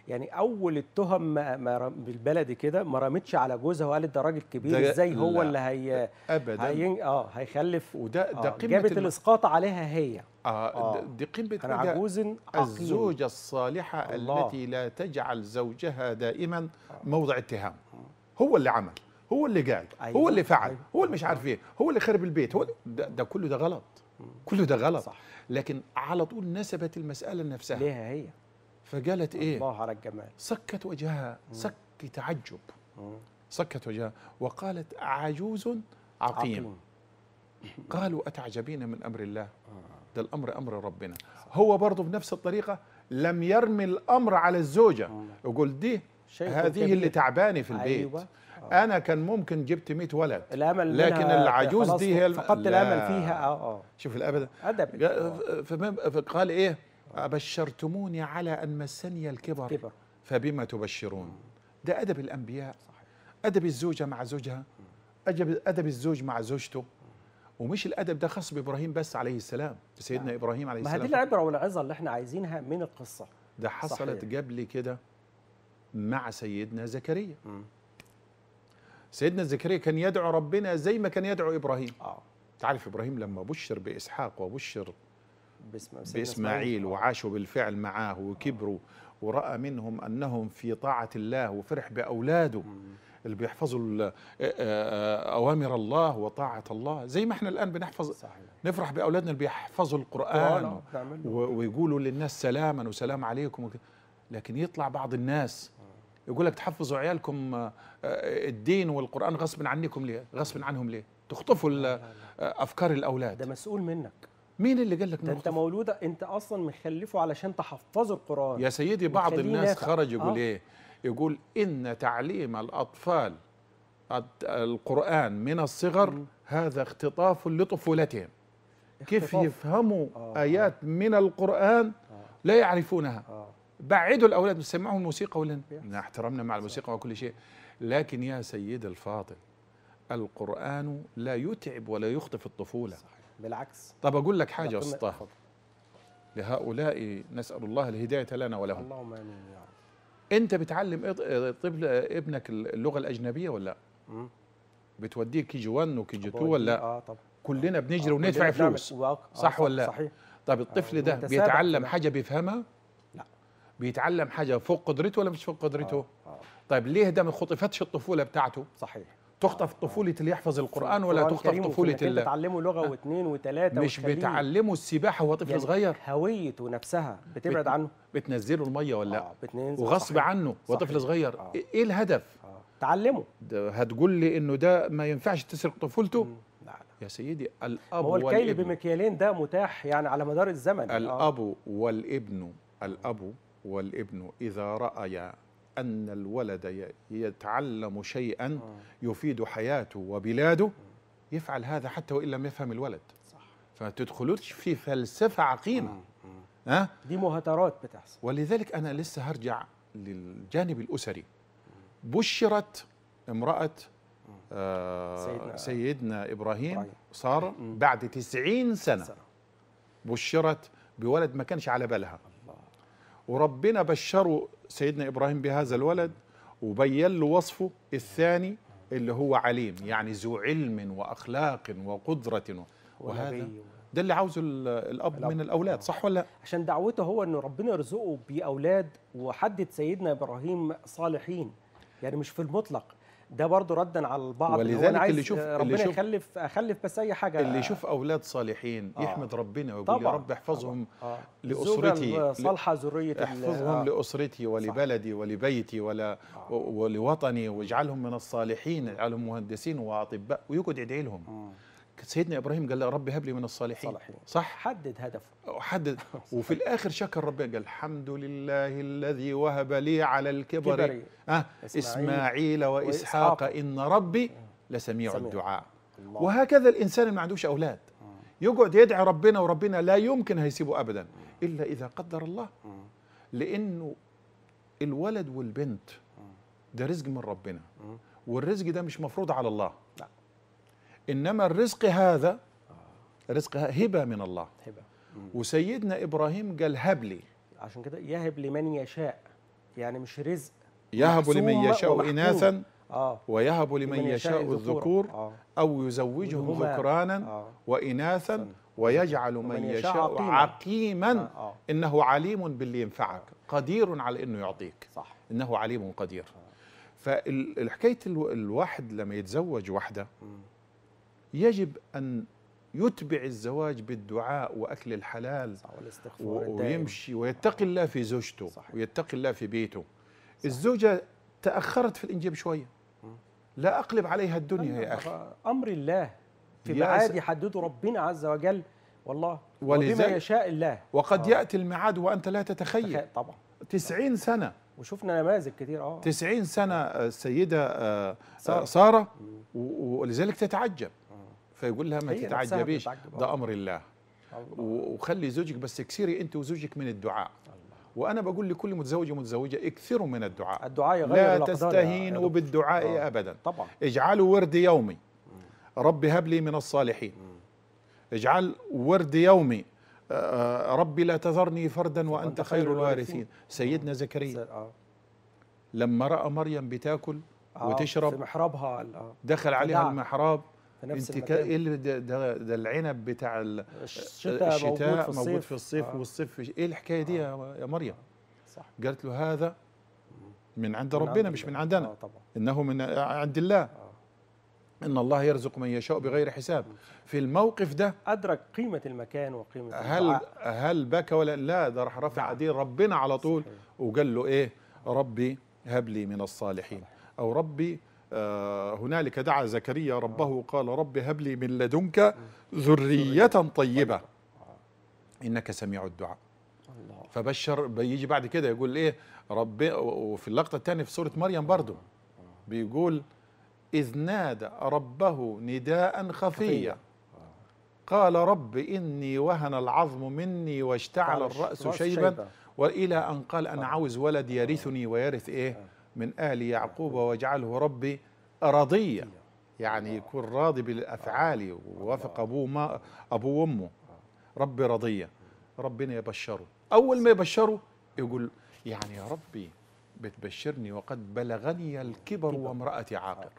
[SPEAKER 1] يعني اول التهم ما بالبلدي كده ما رمتش على جوزها وقالت ده راجل كبير ازاي هو اللي هي ابدا هي اه هيخلف وده ده آه، قمه جابت الاسقاط عليها هي آه, آه دي قمه أنا عجوز الزوجه
[SPEAKER 2] الصالحه الله. التي لا تجعل زوجها دائما موضع اتهام هو اللي عمل هو اللي قال أيوة. هو اللي فعل أيوة. هو اللي مش عارف ايه هو اللي خرب البيت هو ده, ده كله ده غلط كله ده غلط صح. لكن على طول نسبت المساله لنفسها ليها هي فقالت ايه الله على الجمال سكت وجهها سك تعجب سكت وجهها وقالت عجوز عقيم قالوا أتعجبين من أمر الله آه. ده الأمر أمر ربنا هو برضه بنفس الطريقة لم يرمي الأمر على الزوجة يقول دي هذه اللي تعبانة في البيت أيوة. آه. انا كان ممكن جبت 100 ولد الامل لكن العجوز دي هي فقدت الامل فيها اه اه شوف الابد ادب فقال ايه أبشرتموني على أن مسني الكبر كبر. فبما تبشرون ده أدب الأنبياء صحيح. أدب الزوجة مع زوجها أدب, أدب الزوج مع زوجته ومش الأدب ده خاص بإبراهيم بس عليه السلام سيدنا يعني. نعم. إبراهيم عليه السلام ما هذه
[SPEAKER 1] العبرة والعظة اللي احنا عايزينها من القصة
[SPEAKER 2] ده حصلت صحيح. قبل كده مع سيدنا زكريا م. سيدنا زكريا كان يدعو ربنا زي ما كان يدعو إبراهيم آه. تعرف إبراهيم لما بشر بإسحاق وبشر بإسماعيل وعاشوا بالفعل معاه وكبروا ورأى منهم أنهم في طاعة الله وفرح بأولاده اللي بيحفظوا آه، آه، أوامر الله وطاعة الله زي ما احنا الآن بنحفظ صحيح. نفرح بأولادنا اللي بيحفظوا القرآن آه، نعم، ويقولوا للناس سلاما وسلام عليكم لكن يطلع بعض الناس يقول لك تحفظوا عيالكم الدين والقرآن غصب عنكم ليه غصب عنهم ليه تخطفوا أفكار الأولاد ده
[SPEAKER 1] مسؤول منك مين اللي قال لك انت انت مولوده انت اصلا مخلفه علشان تحفظه القران يا سيدي بعض الناس خرج يقول آه.
[SPEAKER 2] ايه يقول ان تعليم الاطفال القران من الصغر مم. هذا اختطاف لطفولتهم كيف يفهموا آه. ايات من القران آه. لا يعرفونها آه. بعدوا الاولاد سمعهم الموسيقى ولا احترمنا مع الموسيقى وكل شيء لكن يا سيد الفاضل القران لا يتعب ولا يخطف الطفوله صح. بالعكس طب اقول لك حاجه يا اسطى لهؤلاء نسال الله الهدايه لنا ولهم
[SPEAKER 1] اللهم امين يا رب
[SPEAKER 2] انت بتعلم طفل ابنك اللغه الاجنبيه ولا لا؟ بتوديه كي جي 1 وكي جي 2 ولا اه طبعا كلنا بنجري آه وندفع فلوس آه صح ولا صحيح طب الطفل آه، ده بيتعلم حاجه بيفهمها؟ لا بيتعلم حاجه فوق قدرته ولا مش فوق قدرته؟ آه آه طيب ليه ده ما خطفتش الطفوله بتاعته؟
[SPEAKER 1] صحيح تخطف طفولة اللي يحفظ القرآن ولا تخطف طفولة اللي بتعلمه لغة واثنين وثلاثة مش بتعلمه السباحة وهو طفل يعني صغير هويته نفسها بتبعد عنه بتنزله المية ولا آه بتنزل وغصب صحيح. عنه وهو طفل صغير آه. إيه-, ايه الهدف؟ آه. تعلمه
[SPEAKER 2] هتقول لي انه ده ما ينفعش تسرق طفولته؟ مم.
[SPEAKER 1] يا سيدي الاب هو الكيل بمكيالين ده متاح يعني على مدار الزمن آه. الاب آه. والابن الاب
[SPEAKER 2] والابن اذا رايا أن الولد يتعلم شيئا آه. يفيد حياته وبلاده يفعل هذا حتى وإن لم يفهم الولد صح فتدخلوش في فلسفة عقيمة آه، آه. ها؟ دي مهاترات بتحصل ولذلك أنا لسه هرجع للجانب الأسري بشرت امرأة آه سيدنا, سيدنا إبراهيم, صار بعد تسعين سنة, سنة بشرت بولد ما كانش على بالها الله. وربنا بشره سيدنا إبراهيم بهذا الولد وبين له وصفه الثاني اللي هو عليم يعني ذو علم وأخلاق وقدرة وهذا
[SPEAKER 1] ده اللي عاوزه الاب, الأب من الاولاد صح ولا لا؟ عشان دعوته هو انه ربنا يرزقه باولاد وحدد سيدنا ابراهيم صالحين يعني مش في المطلق ده برضه ردا على البعض ولذلك اللي, هو أنا عايز اللي يشوف ربنا اللي يخلف اخلف بس اي حاجه اللي
[SPEAKER 2] يشوف اولاد صالحين آه يحمد ربنا ويقول يا رب
[SPEAKER 1] احفظهم آه
[SPEAKER 2] لاسرتي صالحه ذريه احفظهم آه لاسرتي ولبلدي ولبيتي ولا آه ولوطني واجعلهم من الصالحين اجعلهم مهندسين واطباء ويقعد يدعي لهم آه سيدنا ابراهيم قال له ربي هب لي من الصالحين صالحين. صح حدد هدفه حدد وفي الاخر شكر ربنا قال الحمد لله الذي وهب لي على الكبر آه اسماعيل, إسماعيل واسحاق, ان ربي آه. لسميع الدعاء وهكذا الانسان اللي ما عندوش اولاد آه. يقعد يدعي ربنا وربنا لا يمكن هيسيبه ابدا آه. الا اذا قدر الله لانه الولد والبنت ده رزق من ربنا والرزق ده مش مفروض على الله إنما الرزق هذا رزق هبة من الله هبة وسيدنا إبراهيم قال هب لي عشان كده يهب لمن يشاء يعني مش رزق
[SPEAKER 1] يهب لمن يشاء إناثا
[SPEAKER 2] آه ويهب لمن يشاء الذكور آه أو يزوجهم ذكرانا آه وإناثا ويجعل من يشاء عقيما آه آه إنه عليم باللي ينفعك قدير على إنه يعطيك صح إنه عليم قدير آه. فالحكاية الواحد لما يتزوج واحدة يجب أن يتبع الزواج بالدعاء واكل الحلال صح والاستغفار ويمشي ويتقي الله في زوجته صحيح. ويتقي الله في بيته صحيح. الزوجه تاخرت في الانجاب شويه
[SPEAKER 1] لا اقلب عليها الدنيا يا اخي امر الله في معاد يحدده ربنا عز وجل والله وبما يشاء الله وقد آه. ياتي الميعاد وانت لا تتخيل طبعا
[SPEAKER 2] 90 سنه
[SPEAKER 1] وشفنا نماذج كثير اه
[SPEAKER 2] 90 سنه آه، السيده آه، ساره, آه، سارة ولذلك تتعجب فيقول لها ما تتعجبيش ده امر الله وخلي زوجك بس اكسري انت وزوجك من الدعاء وانا بقول لكل متزوجه ومتزوجه اكثروا من الدعاء الدعاء يغير لا تستهينوا بالدعاء آه. ابدا طبعا اجعلوا ورد يومي رب هب لي من الصالحين اجعل ورد يومي آه، آه، ربي لا تذرني فردا وانت خير الوارثين سيدنا زكريا لما راى مريم بتاكل وتشرب في
[SPEAKER 1] محرابها دخل عليها المحراب
[SPEAKER 2] نفس انت المكان ايه اللي ده, ده, العنب بتاع الشتاء, الشتاء موجود في الصيف, موجود في الصيف آه. والصيف ايه الحكايه دي آه. يا مريم صح قالت له هذا من عند من ربنا عند مش من عندنا آه طبعا. انه من عند الله آه. ان الله يرزق من يشاء بغير حساب في الموقف ده ادرك
[SPEAKER 1] قيمه المكان وقيمه هل الدعاء.
[SPEAKER 2] هل بكى ولا لا ده راح رفع نعم. ايديه ربنا على طول صحيح. وقال له ايه ربي هب لي من الصالحين او ربي آه، هنالك دعا زكريا ربه آه. قال رب هب لي من لدنك آه. ذرية طيبة إنك سميع الدعاء فبشر بيجي بعد كده يقول إيه رب وفي اللقطة الثانية في سورة مريم برضو بيقول إذ نادى ربه نداء خفيا قال رب إني وهن العظم مني واشتعل الرأس شيبا وإلى أن قال أنا عاوز ولد يرثني ويرث إيه من آل يعقوب واجعله ربي رضيا يعني يكون راضي بالأفعال ووافق أبوه ما أبوه وأمه ربي رضيا ربنا يبشره أول ما يبشره يقول يعني يا ربي بتبشرني وقد بلغني الكبر وامرأتي عاقر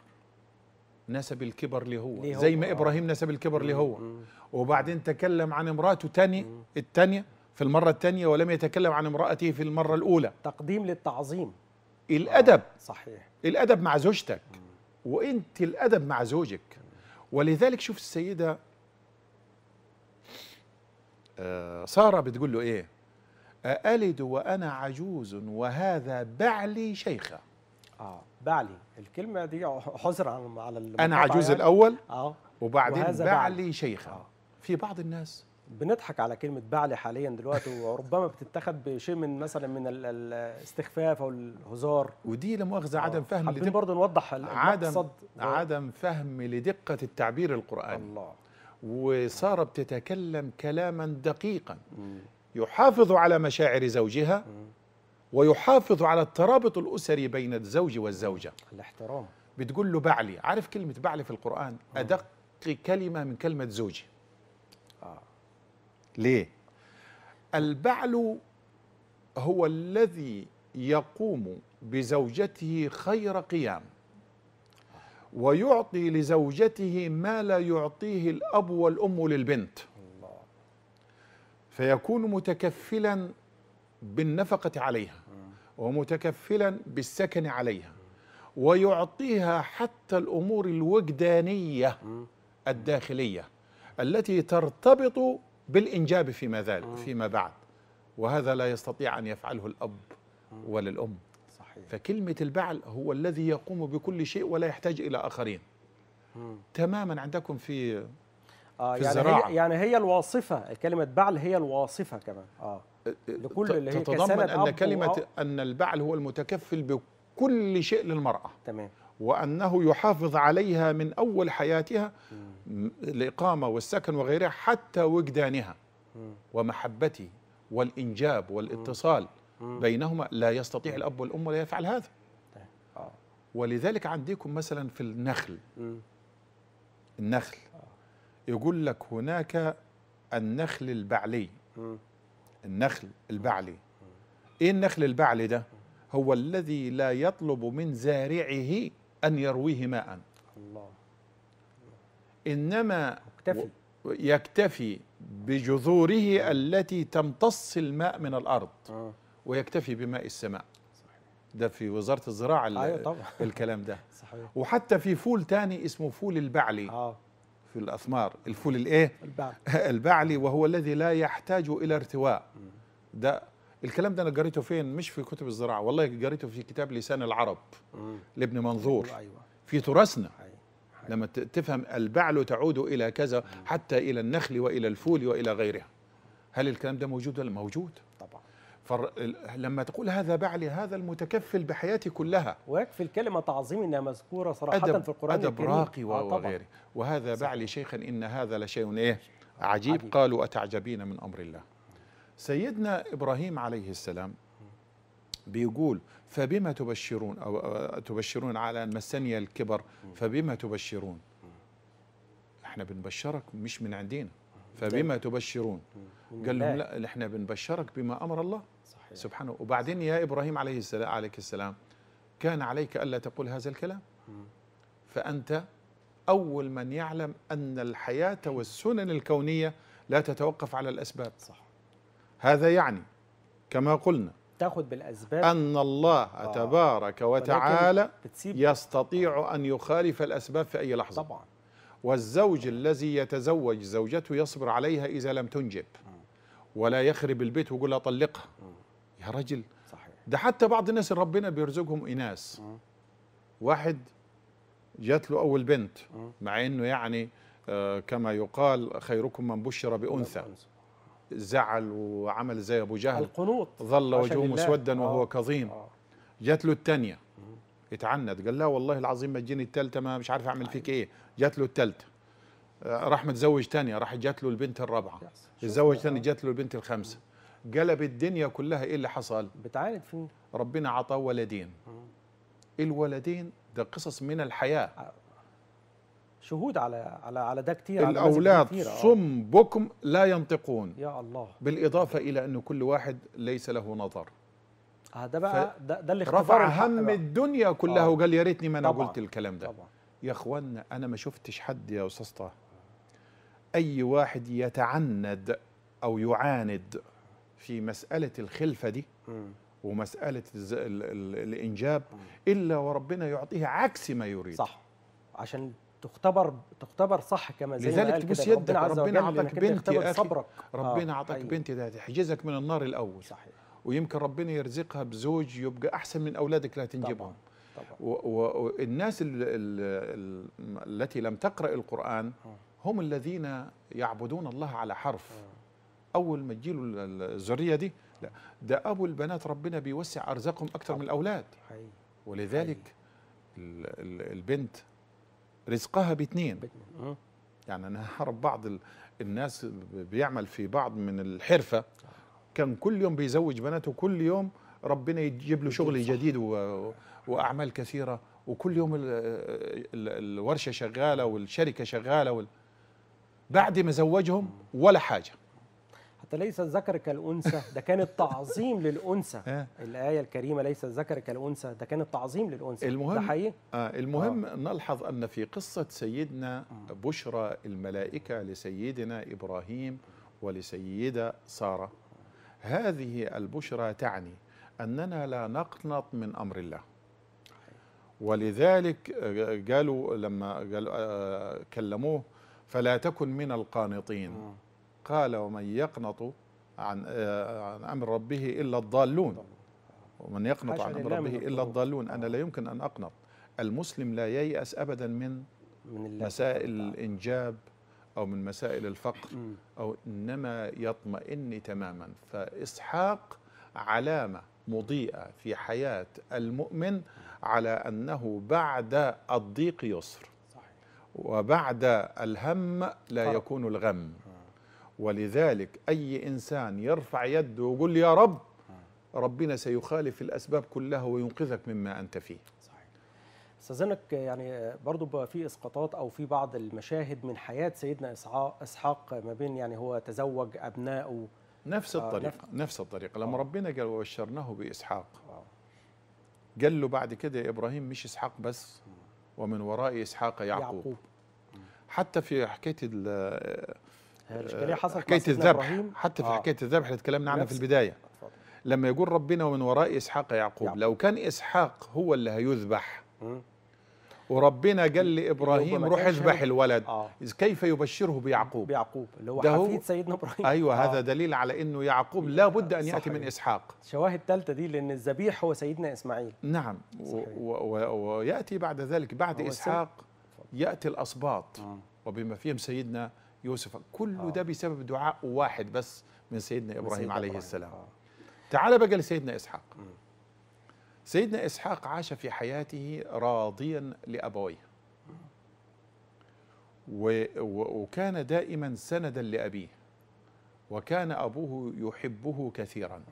[SPEAKER 2] نسب الكبر لهو زي ما إبراهيم نسب الكبر لهو وبعدين تكلم عن امرأته تاني التانية في المرة التانية ولم يتكلم عن امرأته في المرة الأولى تقديم للتعظيم الادب صحيح الادب مع زوجتك وانت الادب مع زوجك ولذلك شوف السيده آه، ساره بتقول له ايه ألد وأنا عجوز
[SPEAKER 1] وهذا بعلي شيخة آه بعلي الكلمة دي حزر على على أنا عجوز يعني. الأول
[SPEAKER 2] آه وبعدين بعلي, بعلي
[SPEAKER 1] شيخة آه. في بعض الناس بنضحك على كلمه بعلي حاليا دلوقتي وربما بتتخذ بشيء من مثلا من الاستخفاف او الهزار ودي لا مؤاخذه آه، عدم فهم لدقه برضه نوضح عدم
[SPEAKER 2] عدم فهم لدقه التعبير القراني الله وصار بتتكلم كلاما دقيقا يحافظ على مشاعر زوجها ويحافظ على الترابط الاسري بين الزوج والزوجه الاحترام بتقول له بعلي عارف كلمه بعلي في القران ادق كلمه من كلمه زوجي ليه البعل هو الذي يقوم بزوجته خير قيام ويعطي لزوجته ما لا يعطيه الأب والأم للبنت فيكون متكفلا بالنفقة عليها ومتكفلا بالسكن عليها ويعطيها حتى الأمور الوجدانية الداخلية التي ترتبط بالإنجاب فيما ذلك فيما بعد وهذا لا يستطيع أن يفعله الأب ولا الأم صحيح. فكلمة البعل هو الذي يقوم بكل شيء ولا يحتاج إلى آخرين
[SPEAKER 1] تماما عندكم في آه يعني هي يعني هي الواصفة كلمة بعل هي الواصفة كمان آه,
[SPEAKER 2] أه،, أه، لكل اللي هي تتضمن أن كلمة أن البعل هو المتكفل بكل شيء للمرأة تمام وأنه يحافظ عليها من أول حياتها الإقامة والسكن وغيرها حتى وجدانها ومحبته والإنجاب والاتصال بينهما لا يستطيع الأب والأم ولا يفعل هذا طيب. آه. ولذلك عندكم مثلا في النخل النخل آه. يقول لك هناك النخل البعلي النخل البعلي ايه النخل البعلي ده هو الذي لا يطلب من زارعه أن يرويه ماء الله إنما يكتفي يكتفي بجذوره التي تمتص الماء من الأرض آه. ويكتفي بماء السماء صحيح. ده في وزارة الزراعة أيوة طبعا. الكلام ده صحيح. وحتى في فول تاني اسمه فول البعلي آه. في الأثمار الفول الإيه؟
[SPEAKER 3] البعلي
[SPEAKER 2] البعلي وهو الذي لا يحتاج إلى ارتواء ده الكلام ده انا قريته فين مش في كتب الزراعه والله قريته في كتاب لسان العرب لابن منظور أيوة،, أيوة. في تراثنا أيوة. أيوة. لما تفهم البعل تعود الى كذا حتى الى النخل والى الفول والى غيرها هل الكلام ده موجود ولا موجود طبعا فلما تقول
[SPEAKER 1] هذا بعلي هذا المتكفل بحياتي كلها ويكفي الكلمه تعظيم انها مذكوره صراحه أدب في القران ادب راقي آه،
[SPEAKER 2] وغيره وهذا صح. بعلي شيخا ان هذا لشيء ايه عجيب, عجيب قالوا اتعجبين من امر الله سيدنا إبراهيم عليه السلام بيقول فبما تبشرون أو تبشرون على أن مسني الكبر فبما تبشرون احنا بنبشرك مش من عندنا فبما طيب. تبشرون قال لهم لا احنا بنبشرك بما امر الله صحيح. سبحانه وبعدين يا ابراهيم عليه السلام عليك السلام كان عليك الا تقول هذا الكلام فانت اول من يعلم ان الحياه والسنن الكونيه لا تتوقف على الاسباب صح هذا يعني كما قلنا تاخد بالاسباب ان الله آه. تبارك وتعالى يستطيع آه. ان يخالف الاسباب في اي لحظه طبعا والزوج الذي يتزوج زوجته يصبر عليها اذا لم تنجب آه. ولا يخرب البيت ويقول لها طلقها
[SPEAKER 3] آه. يا رجل صحيح
[SPEAKER 2] ده حتى بعض الناس اللي ربنا بيرزقهم اناث آه. واحد جات له اول بنت مع انه يعني آه كما يقال خيركم من بشر بانثى زعل وعمل زي ابو جهل القنوط ظل وجهه مسودا وهو آه. كظيم آه جات له الثانيه اتعنت قال لا والله العظيم ما تجيني الثالثه ما مش عارف اعمل طيب. فيك ايه جات له الثالثه آه، راح متزوج ثانيه راح جات له البنت الرابعه تزوج ثاني آه. جات له البنت الخامسه قلب الدنيا كلها ايه اللي حصل بتعاند فين ربنا عطاه ولدين الولدين ده قصص من الحياه
[SPEAKER 1] شهود على على على ده كتير الاولاد كتير آه. صم بكم
[SPEAKER 2] لا ينطقون يا الله بالاضافه الى انه كل واحد ليس له نظر
[SPEAKER 1] آه ده بقى ده, ده اللي رفع هم
[SPEAKER 2] بقى. الدنيا كلها آه. وقال يا ريتني ما انا قلت الكلام ده طبعًا. يا اخوانا انا ما شفتش حد يا استاذ طه اي واحد يتعند او يعاند في مساله الخلفه دي م. ومساله الانجاب الا وربنا يعطيه عكس ما يريد صح
[SPEAKER 1] عشان تختبر تختبر صح كما زي لذلك تبوس يدك ربنا اعطاك آه. طيب. بنت يا صبرك ربنا
[SPEAKER 2] اعطاك آه. بنت ده تحجزك من النار الاول صحيح ويمكن ربنا يرزقها بزوج يبقى احسن من اولادك طبعا طبعا والناس التي لم تقرا القران آه. هم الذين يعبدون الله على حرف آه. اول ما تجيله الذريه دي لا ده ابو البنات ربنا بيوسع ارزاقهم اكثر من الاولاد ولذلك البنت رزقها باتنين أه. يعني انا هعرف بعض الناس بيعمل في بعض من الحرفه كان كل يوم بيزوج بناته كل يوم ربنا يجيب له شغل جديد و... واعمال كثيره وكل يوم ال... الورشه شغاله والشركه شغاله وال... بعد ما زوجهم ولا حاجه
[SPEAKER 1] حتى ليس الذكر كالانثى ده كان التعظيم للانثى آه. الايه الكريمه ليس الذكر كالانثى ده كان التعظيم للانثى المهم ده حقيقي
[SPEAKER 2] آه المهم آه. نلحظ ان في قصه سيدنا آه. بشرى الملائكه لسيدنا ابراهيم ولسيده ساره هذه البشرى تعني اننا لا نقنط من امر الله ولذلك آه، قالوا لما قالوا كلموه فلا تكن من القانطين قال ومن يقنط عن آه، عن امر ربه الا الضالون ومن يقنط عن امر ربه الا الضالون انا آه. لا يمكن ان اقنط المسلم لا ييأس ابدا من من مسائل الانجاب او من مسائل الفقر او انما يطمئن تماما فاسحاق علامه مضيئه في حياه المؤمن على انه بعد الضيق يسر وبعد الهم لا يكون الغم ولذلك أي إنسان يرفع يده ويقول يا رب ربنا سيخالف الأسباب كلها وينقذك مما أنت فيه
[SPEAKER 1] استاذنك يعني برضو بقى في اسقاطات او في بعض المشاهد من حياه سيدنا اسحاق ما بين يعني هو تزوج ابنائه نفس آه، الطريقه
[SPEAKER 2] آه نفس الطريقه لما آه. ربنا قال وبشرناه باسحاق آه. قال له بعد كده يا ابراهيم مش اسحاق بس ومن وراء اسحاق يعقوب, يعقوب. حتى في حكايه الاشكاليه حصلت حكايه الذبح حتى في آه. حكايه الذبح اللي تكلمنا عنها في البدايه لما يقول ربنا ومن وراء اسحاق يعقوب يعني. لو كان اسحاق هو اللي هيذبح وربنا قال لابراهيم روح اذبح الولد آه. كيف يبشره بيعقوب بيعقوب اللي هو حفيد سيدنا
[SPEAKER 1] ابراهيم ايوه آه.
[SPEAKER 2] هذا دليل على
[SPEAKER 1] انه يعقوب لا بد ان ياتي من اسحاق شواهد ثالثه دي لان الذبيح هو سيدنا اسماعيل نعم وياتي بعد ذلك بعد اسحاق
[SPEAKER 2] ياتي الاسباط آه. وبما فيهم سيدنا يوسف كل آه. ده بسبب دعاء واحد بس من سيدنا إبراهيم سيدنا عليه إبراهيم. السلام آه. تعال بقى لسيدنا إسحاق م. سيدنا إسحاق عاش في حياته راضيا لأبويه وكان دائما سندا لأبيه وكان أبوه يحبه كثيرا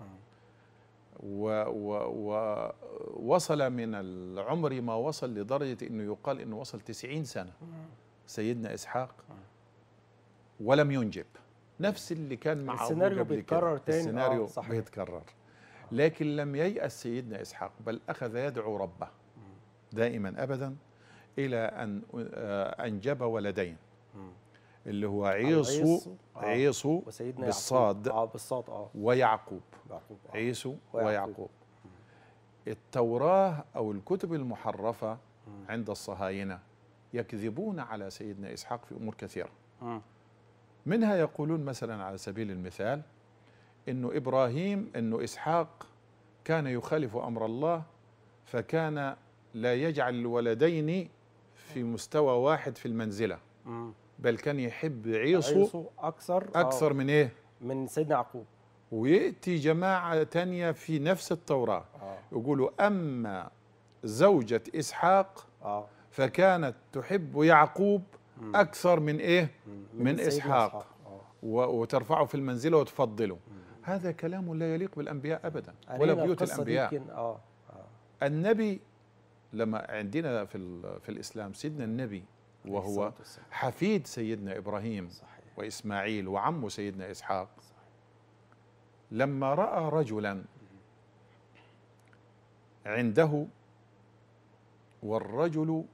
[SPEAKER 2] و و وصل من العمر ما وصل لدرجة أنه يقال أنه وصل تسعين سنة سيدنا إسحاق ولم ينجب نفس اللي كان مع السيناريو بيتكرر تاني السيناريو آه صحيح. بيتكرر لكن لم ييأس سيدنا إسحاق بل أخذ يدعو ربه دائما أبدا إلى أن آه، أنجب ولدين اللي هو عيسو عيسو آه، وسيدنا بالصاد آه بالصاد آه ويعقوب يعقوب آه عيسو ويعقوب التوراة أو الكتب المحرفة عند الصهاينة يكذبون على سيدنا إسحاق في أمور كثيرة منها يقولون مثلا على سبيل المثال انه ابراهيم انه اسحاق كان يخالف امر الله فكان لا يجعل الولدين في مستوى واحد في المنزله بل كان يحب يعني عيسو
[SPEAKER 1] اكثر اكثر من
[SPEAKER 2] ايه؟ من سيدنا يعقوب وياتي جماعه تانية في نفس التوراه آه. يقولوا اما زوجه اسحاق آه. فكانت تحب يعقوب اكثر من ايه
[SPEAKER 3] من, من اسحاق آه.
[SPEAKER 2] وترفعه في المنزله وتفضله هذا كلام لا يليق بالانبياء ابدا ولا بيوت الانبياء آه،, آه. النبي لما عندنا في في الاسلام سيدنا النبي وهو حفيد سيدنا ابراهيم صحيح. واسماعيل وعمه سيدنا اسحاق صحيح. لما راى رجلا عنده والرجل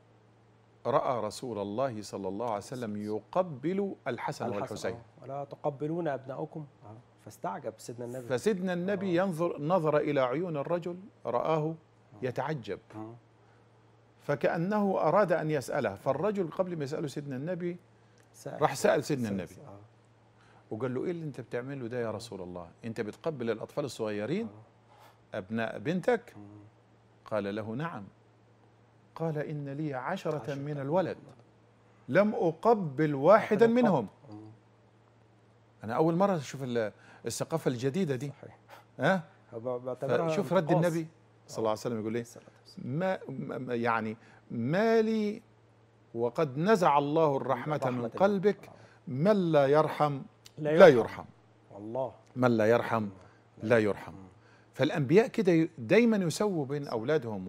[SPEAKER 2] راى رسول الله صلى الله عليه وسلم يقبل الحسن, الحسن والحسين آه.
[SPEAKER 1] ولا تقبلون ابنائكم آه. فاستعجب سيدنا النبي
[SPEAKER 2] فسيدنا النبي آه. ينظر نظر الى عيون الرجل راه يتعجب فكانه اراد ان يساله فالرجل قبل ما يساله سيدنا النبي سأل راح سال سيدنا النبي وقال له ايه اللي انت بتعمله ده يا رسول الله انت بتقبل الاطفال الصغيرين ابناء بنتك قال له نعم قال إن لي عشرة من الولد لم أقبل واحدا منهم أنا أول مرة أشوف الثقافة الجديدة دي ها
[SPEAKER 1] أه؟ شوف رد النبي
[SPEAKER 2] صلى الله عليه وسلم يقول إيه؟ لي ما يعني مالي وقد نزع الله الرحمة من قلبك من لا يرحم لا يرحم, لا يرحم. الله من لا يرحم لا يرحم فالأنبياء كده دايما يسووا بين أولادهم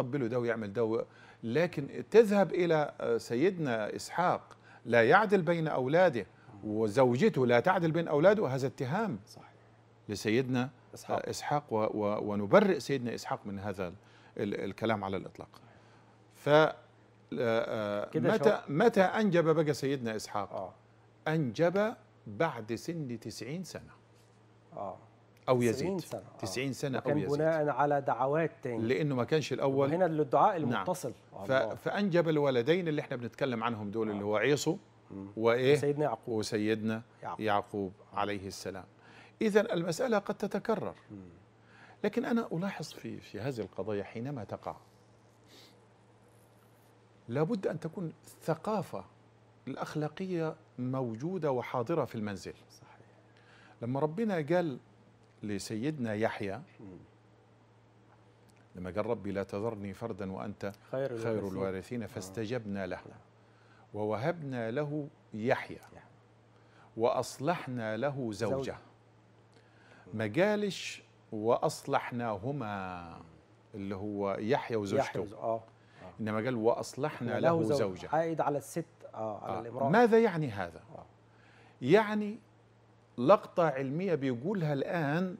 [SPEAKER 2] يطبله ده ويعمل ده لكن تذهب إلى آه، سيدنا إسحاق لا يعدل بين أولاده وزوجته لا تعدل بين أولاده هذا اتهام صحيح. لسيدنا إسحاق, آه، إسحاق و و ونبرئ سيدنا إسحاق من هذا الكلام على الإطلاق ف آه، متى متى أنجب بقى سيدنا إسحاق آه. أنجب بعد سن تسعين سنة آه. او يزيد 90 سنه 90 آه. سنه او يزيد بناء
[SPEAKER 1] على دعوات تاني لانه ما
[SPEAKER 2] كانش الاول هنا
[SPEAKER 1] الدعاء نعم. المتصل نعم.
[SPEAKER 2] فانجب الولدين اللي احنا بنتكلم عنهم دول آه. اللي هو عيسو وايه وسيدنا يعقوب وسيدنا يعقوب, يعقوب عليه السلام اذا المساله قد تتكرر لكن انا الاحظ في في هذه القضايا حينما تقع لابد ان تكون الثقافه الاخلاقيه موجوده وحاضره في المنزل صحيح. لما ربنا قال لسيدنا يحيى لما قال ربي لا تذرني فردا وأنت خير, خير الوارثين آه. فاستجبنا له نعم. ووهبنا له يحيى وأصلحنا له زوجة ما قالش وأصلحناهما اللي هو يحيى وزوجته آه. إنما قال وأصلحنا له زوجة
[SPEAKER 1] عائد على الست آه على آه. الإمرأة ماذا يعني هذا؟ آه.
[SPEAKER 2] يعني لقطة علمية بيقولها الآن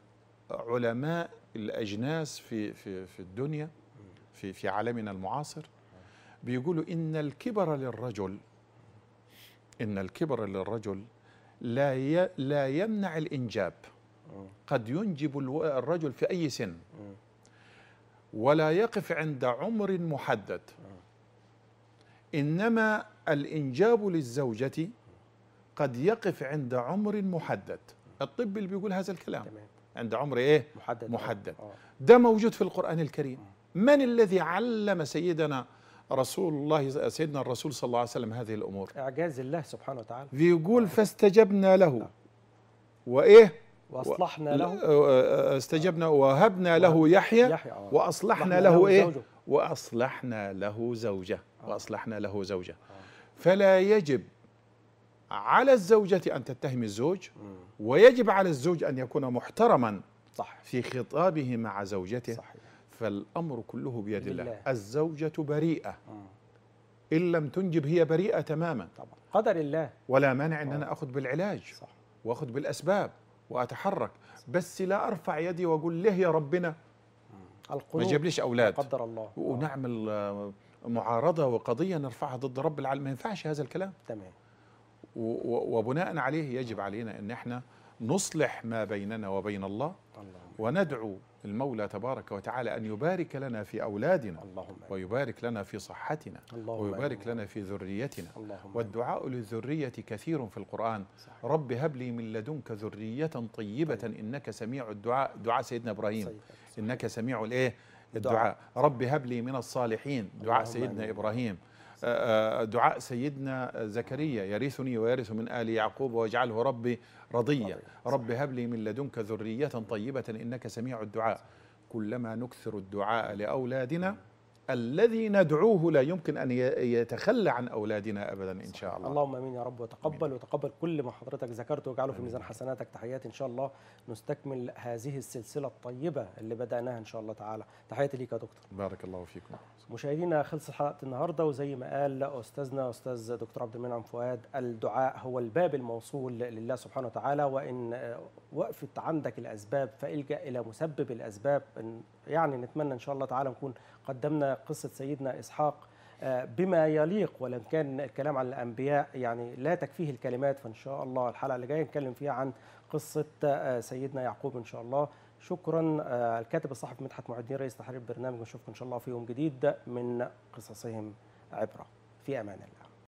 [SPEAKER 2] علماء الأجناس في في في الدنيا في في عالمنا المعاصر بيقولوا إن الكبر للرجل إن الكبر للرجل لا لا يمنع الإنجاب قد ينجب الرجل في أي سن ولا يقف عند عمر محدد إنما الإنجاب للزوجة قد يقف عند عمر محدد الطب اللي بيقول هذا الكلام تمام. عند عمر ايه محدد محدد آه. ده موجود في القرآن الكريم من الذي علم سيدنا رسول الله سيدنا الرسول صلى الله عليه وسلم هذه الأمور
[SPEAKER 1] إعجاز الله سبحانه وتعالى
[SPEAKER 2] بيقول آه. فاستجبنا له آه. وإيه
[SPEAKER 1] وأصلحنا له
[SPEAKER 2] استجبنا وهبنا له يحيى وأصلحنا له إيه وأصلحنا له زوجة وأصلحنا له زوجة فلا يجب على الزوجة أن تتهم الزوج ويجب على الزوج أن يكون محترما صح في خطابه مع زوجته صحيح. فالأمر كله بيد الله. الله الزوجة بريئة آه. إن لم تنجب هي بريئة تماما طبعا قدر الله ولا مانع أن أنا آه. أخذ بالعلاج صح. وأخذ بالأسباب وأتحرك صح. بس لا أرفع يدي وأقول له يا ربنا
[SPEAKER 1] آه. ما جابليش
[SPEAKER 2] أولاد قدر الله ونعمل آه، معارضة وقضية نرفعها ضد رب العالمين ما ينفعش هذا الكلام تمام وبناء عليه يجب علينا أن احنا نصلح ما بيننا وبين الله وندعو المولى تبارك وتعالى أن يبارك لنا في أولادنا اللهم ويبارك لنا في صحتنا ويبارك لنا في ذريتنا اللهم والدعاء للذرية كثير في القرآن صحيح. رب هب لي من لدنك ذرية طيبة طيب. إنك سميع الدعاء دعاء سيدنا إبراهيم إنك سميع الإيه الدعاء رب هب لي من الصالحين دعاء سيدنا إبراهيم آه، آه، دعاء سيدنا زكريا يرثني ويرث من آل يعقوب واجعله ربي رضيا رب هب لي من لدنك ذرية طيبة إنك سميع الدعاء كلما نكثر الدعاء لأولادنا الذي ندعوه لا يمكن أن يتخلى عن أولادنا أبدا إن شاء الله اللهم
[SPEAKER 1] أمين يا رب وتقبل أمين. وتقبل كل ما حضرتك ذكرته واجعله في ميزان حسناتك تحياتي إن شاء الله نستكمل هذه السلسلة الطيبة اللي بدأناها إن شاء الله تعالى تحياتي ليك يا دكتور
[SPEAKER 2] بارك الله فيكم
[SPEAKER 1] مشاهدينا خلصت حلقة النهاردة وزي ما قال أستاذنا أستاذ دكتور عبد المنعم فؤاد الدعاء هو الباب الموصول لله سبحانه وتعالى وإن وقفت عندك الأسباب فالجأ إلى مسبب الأسباب يعني نتمنى إن شاء الله تعالى نكون قدمنا قصة سيدنا إسحاق آه، بما يليق ولو كان الكلام عن الأنبياء يعني لا تكفيه الكلمات فإن شاء الله الحلقة اللي جاية نتكلم فيها عن قصة آه، سيدنا يعقوب إن شاء الله شكرا آه، الكاتب الصحفي مدحت معدين الدين رئيس تحرير البرنامج ونشوفكم ان شاء الله في يوم جديد من قصصهم عبره في امان الله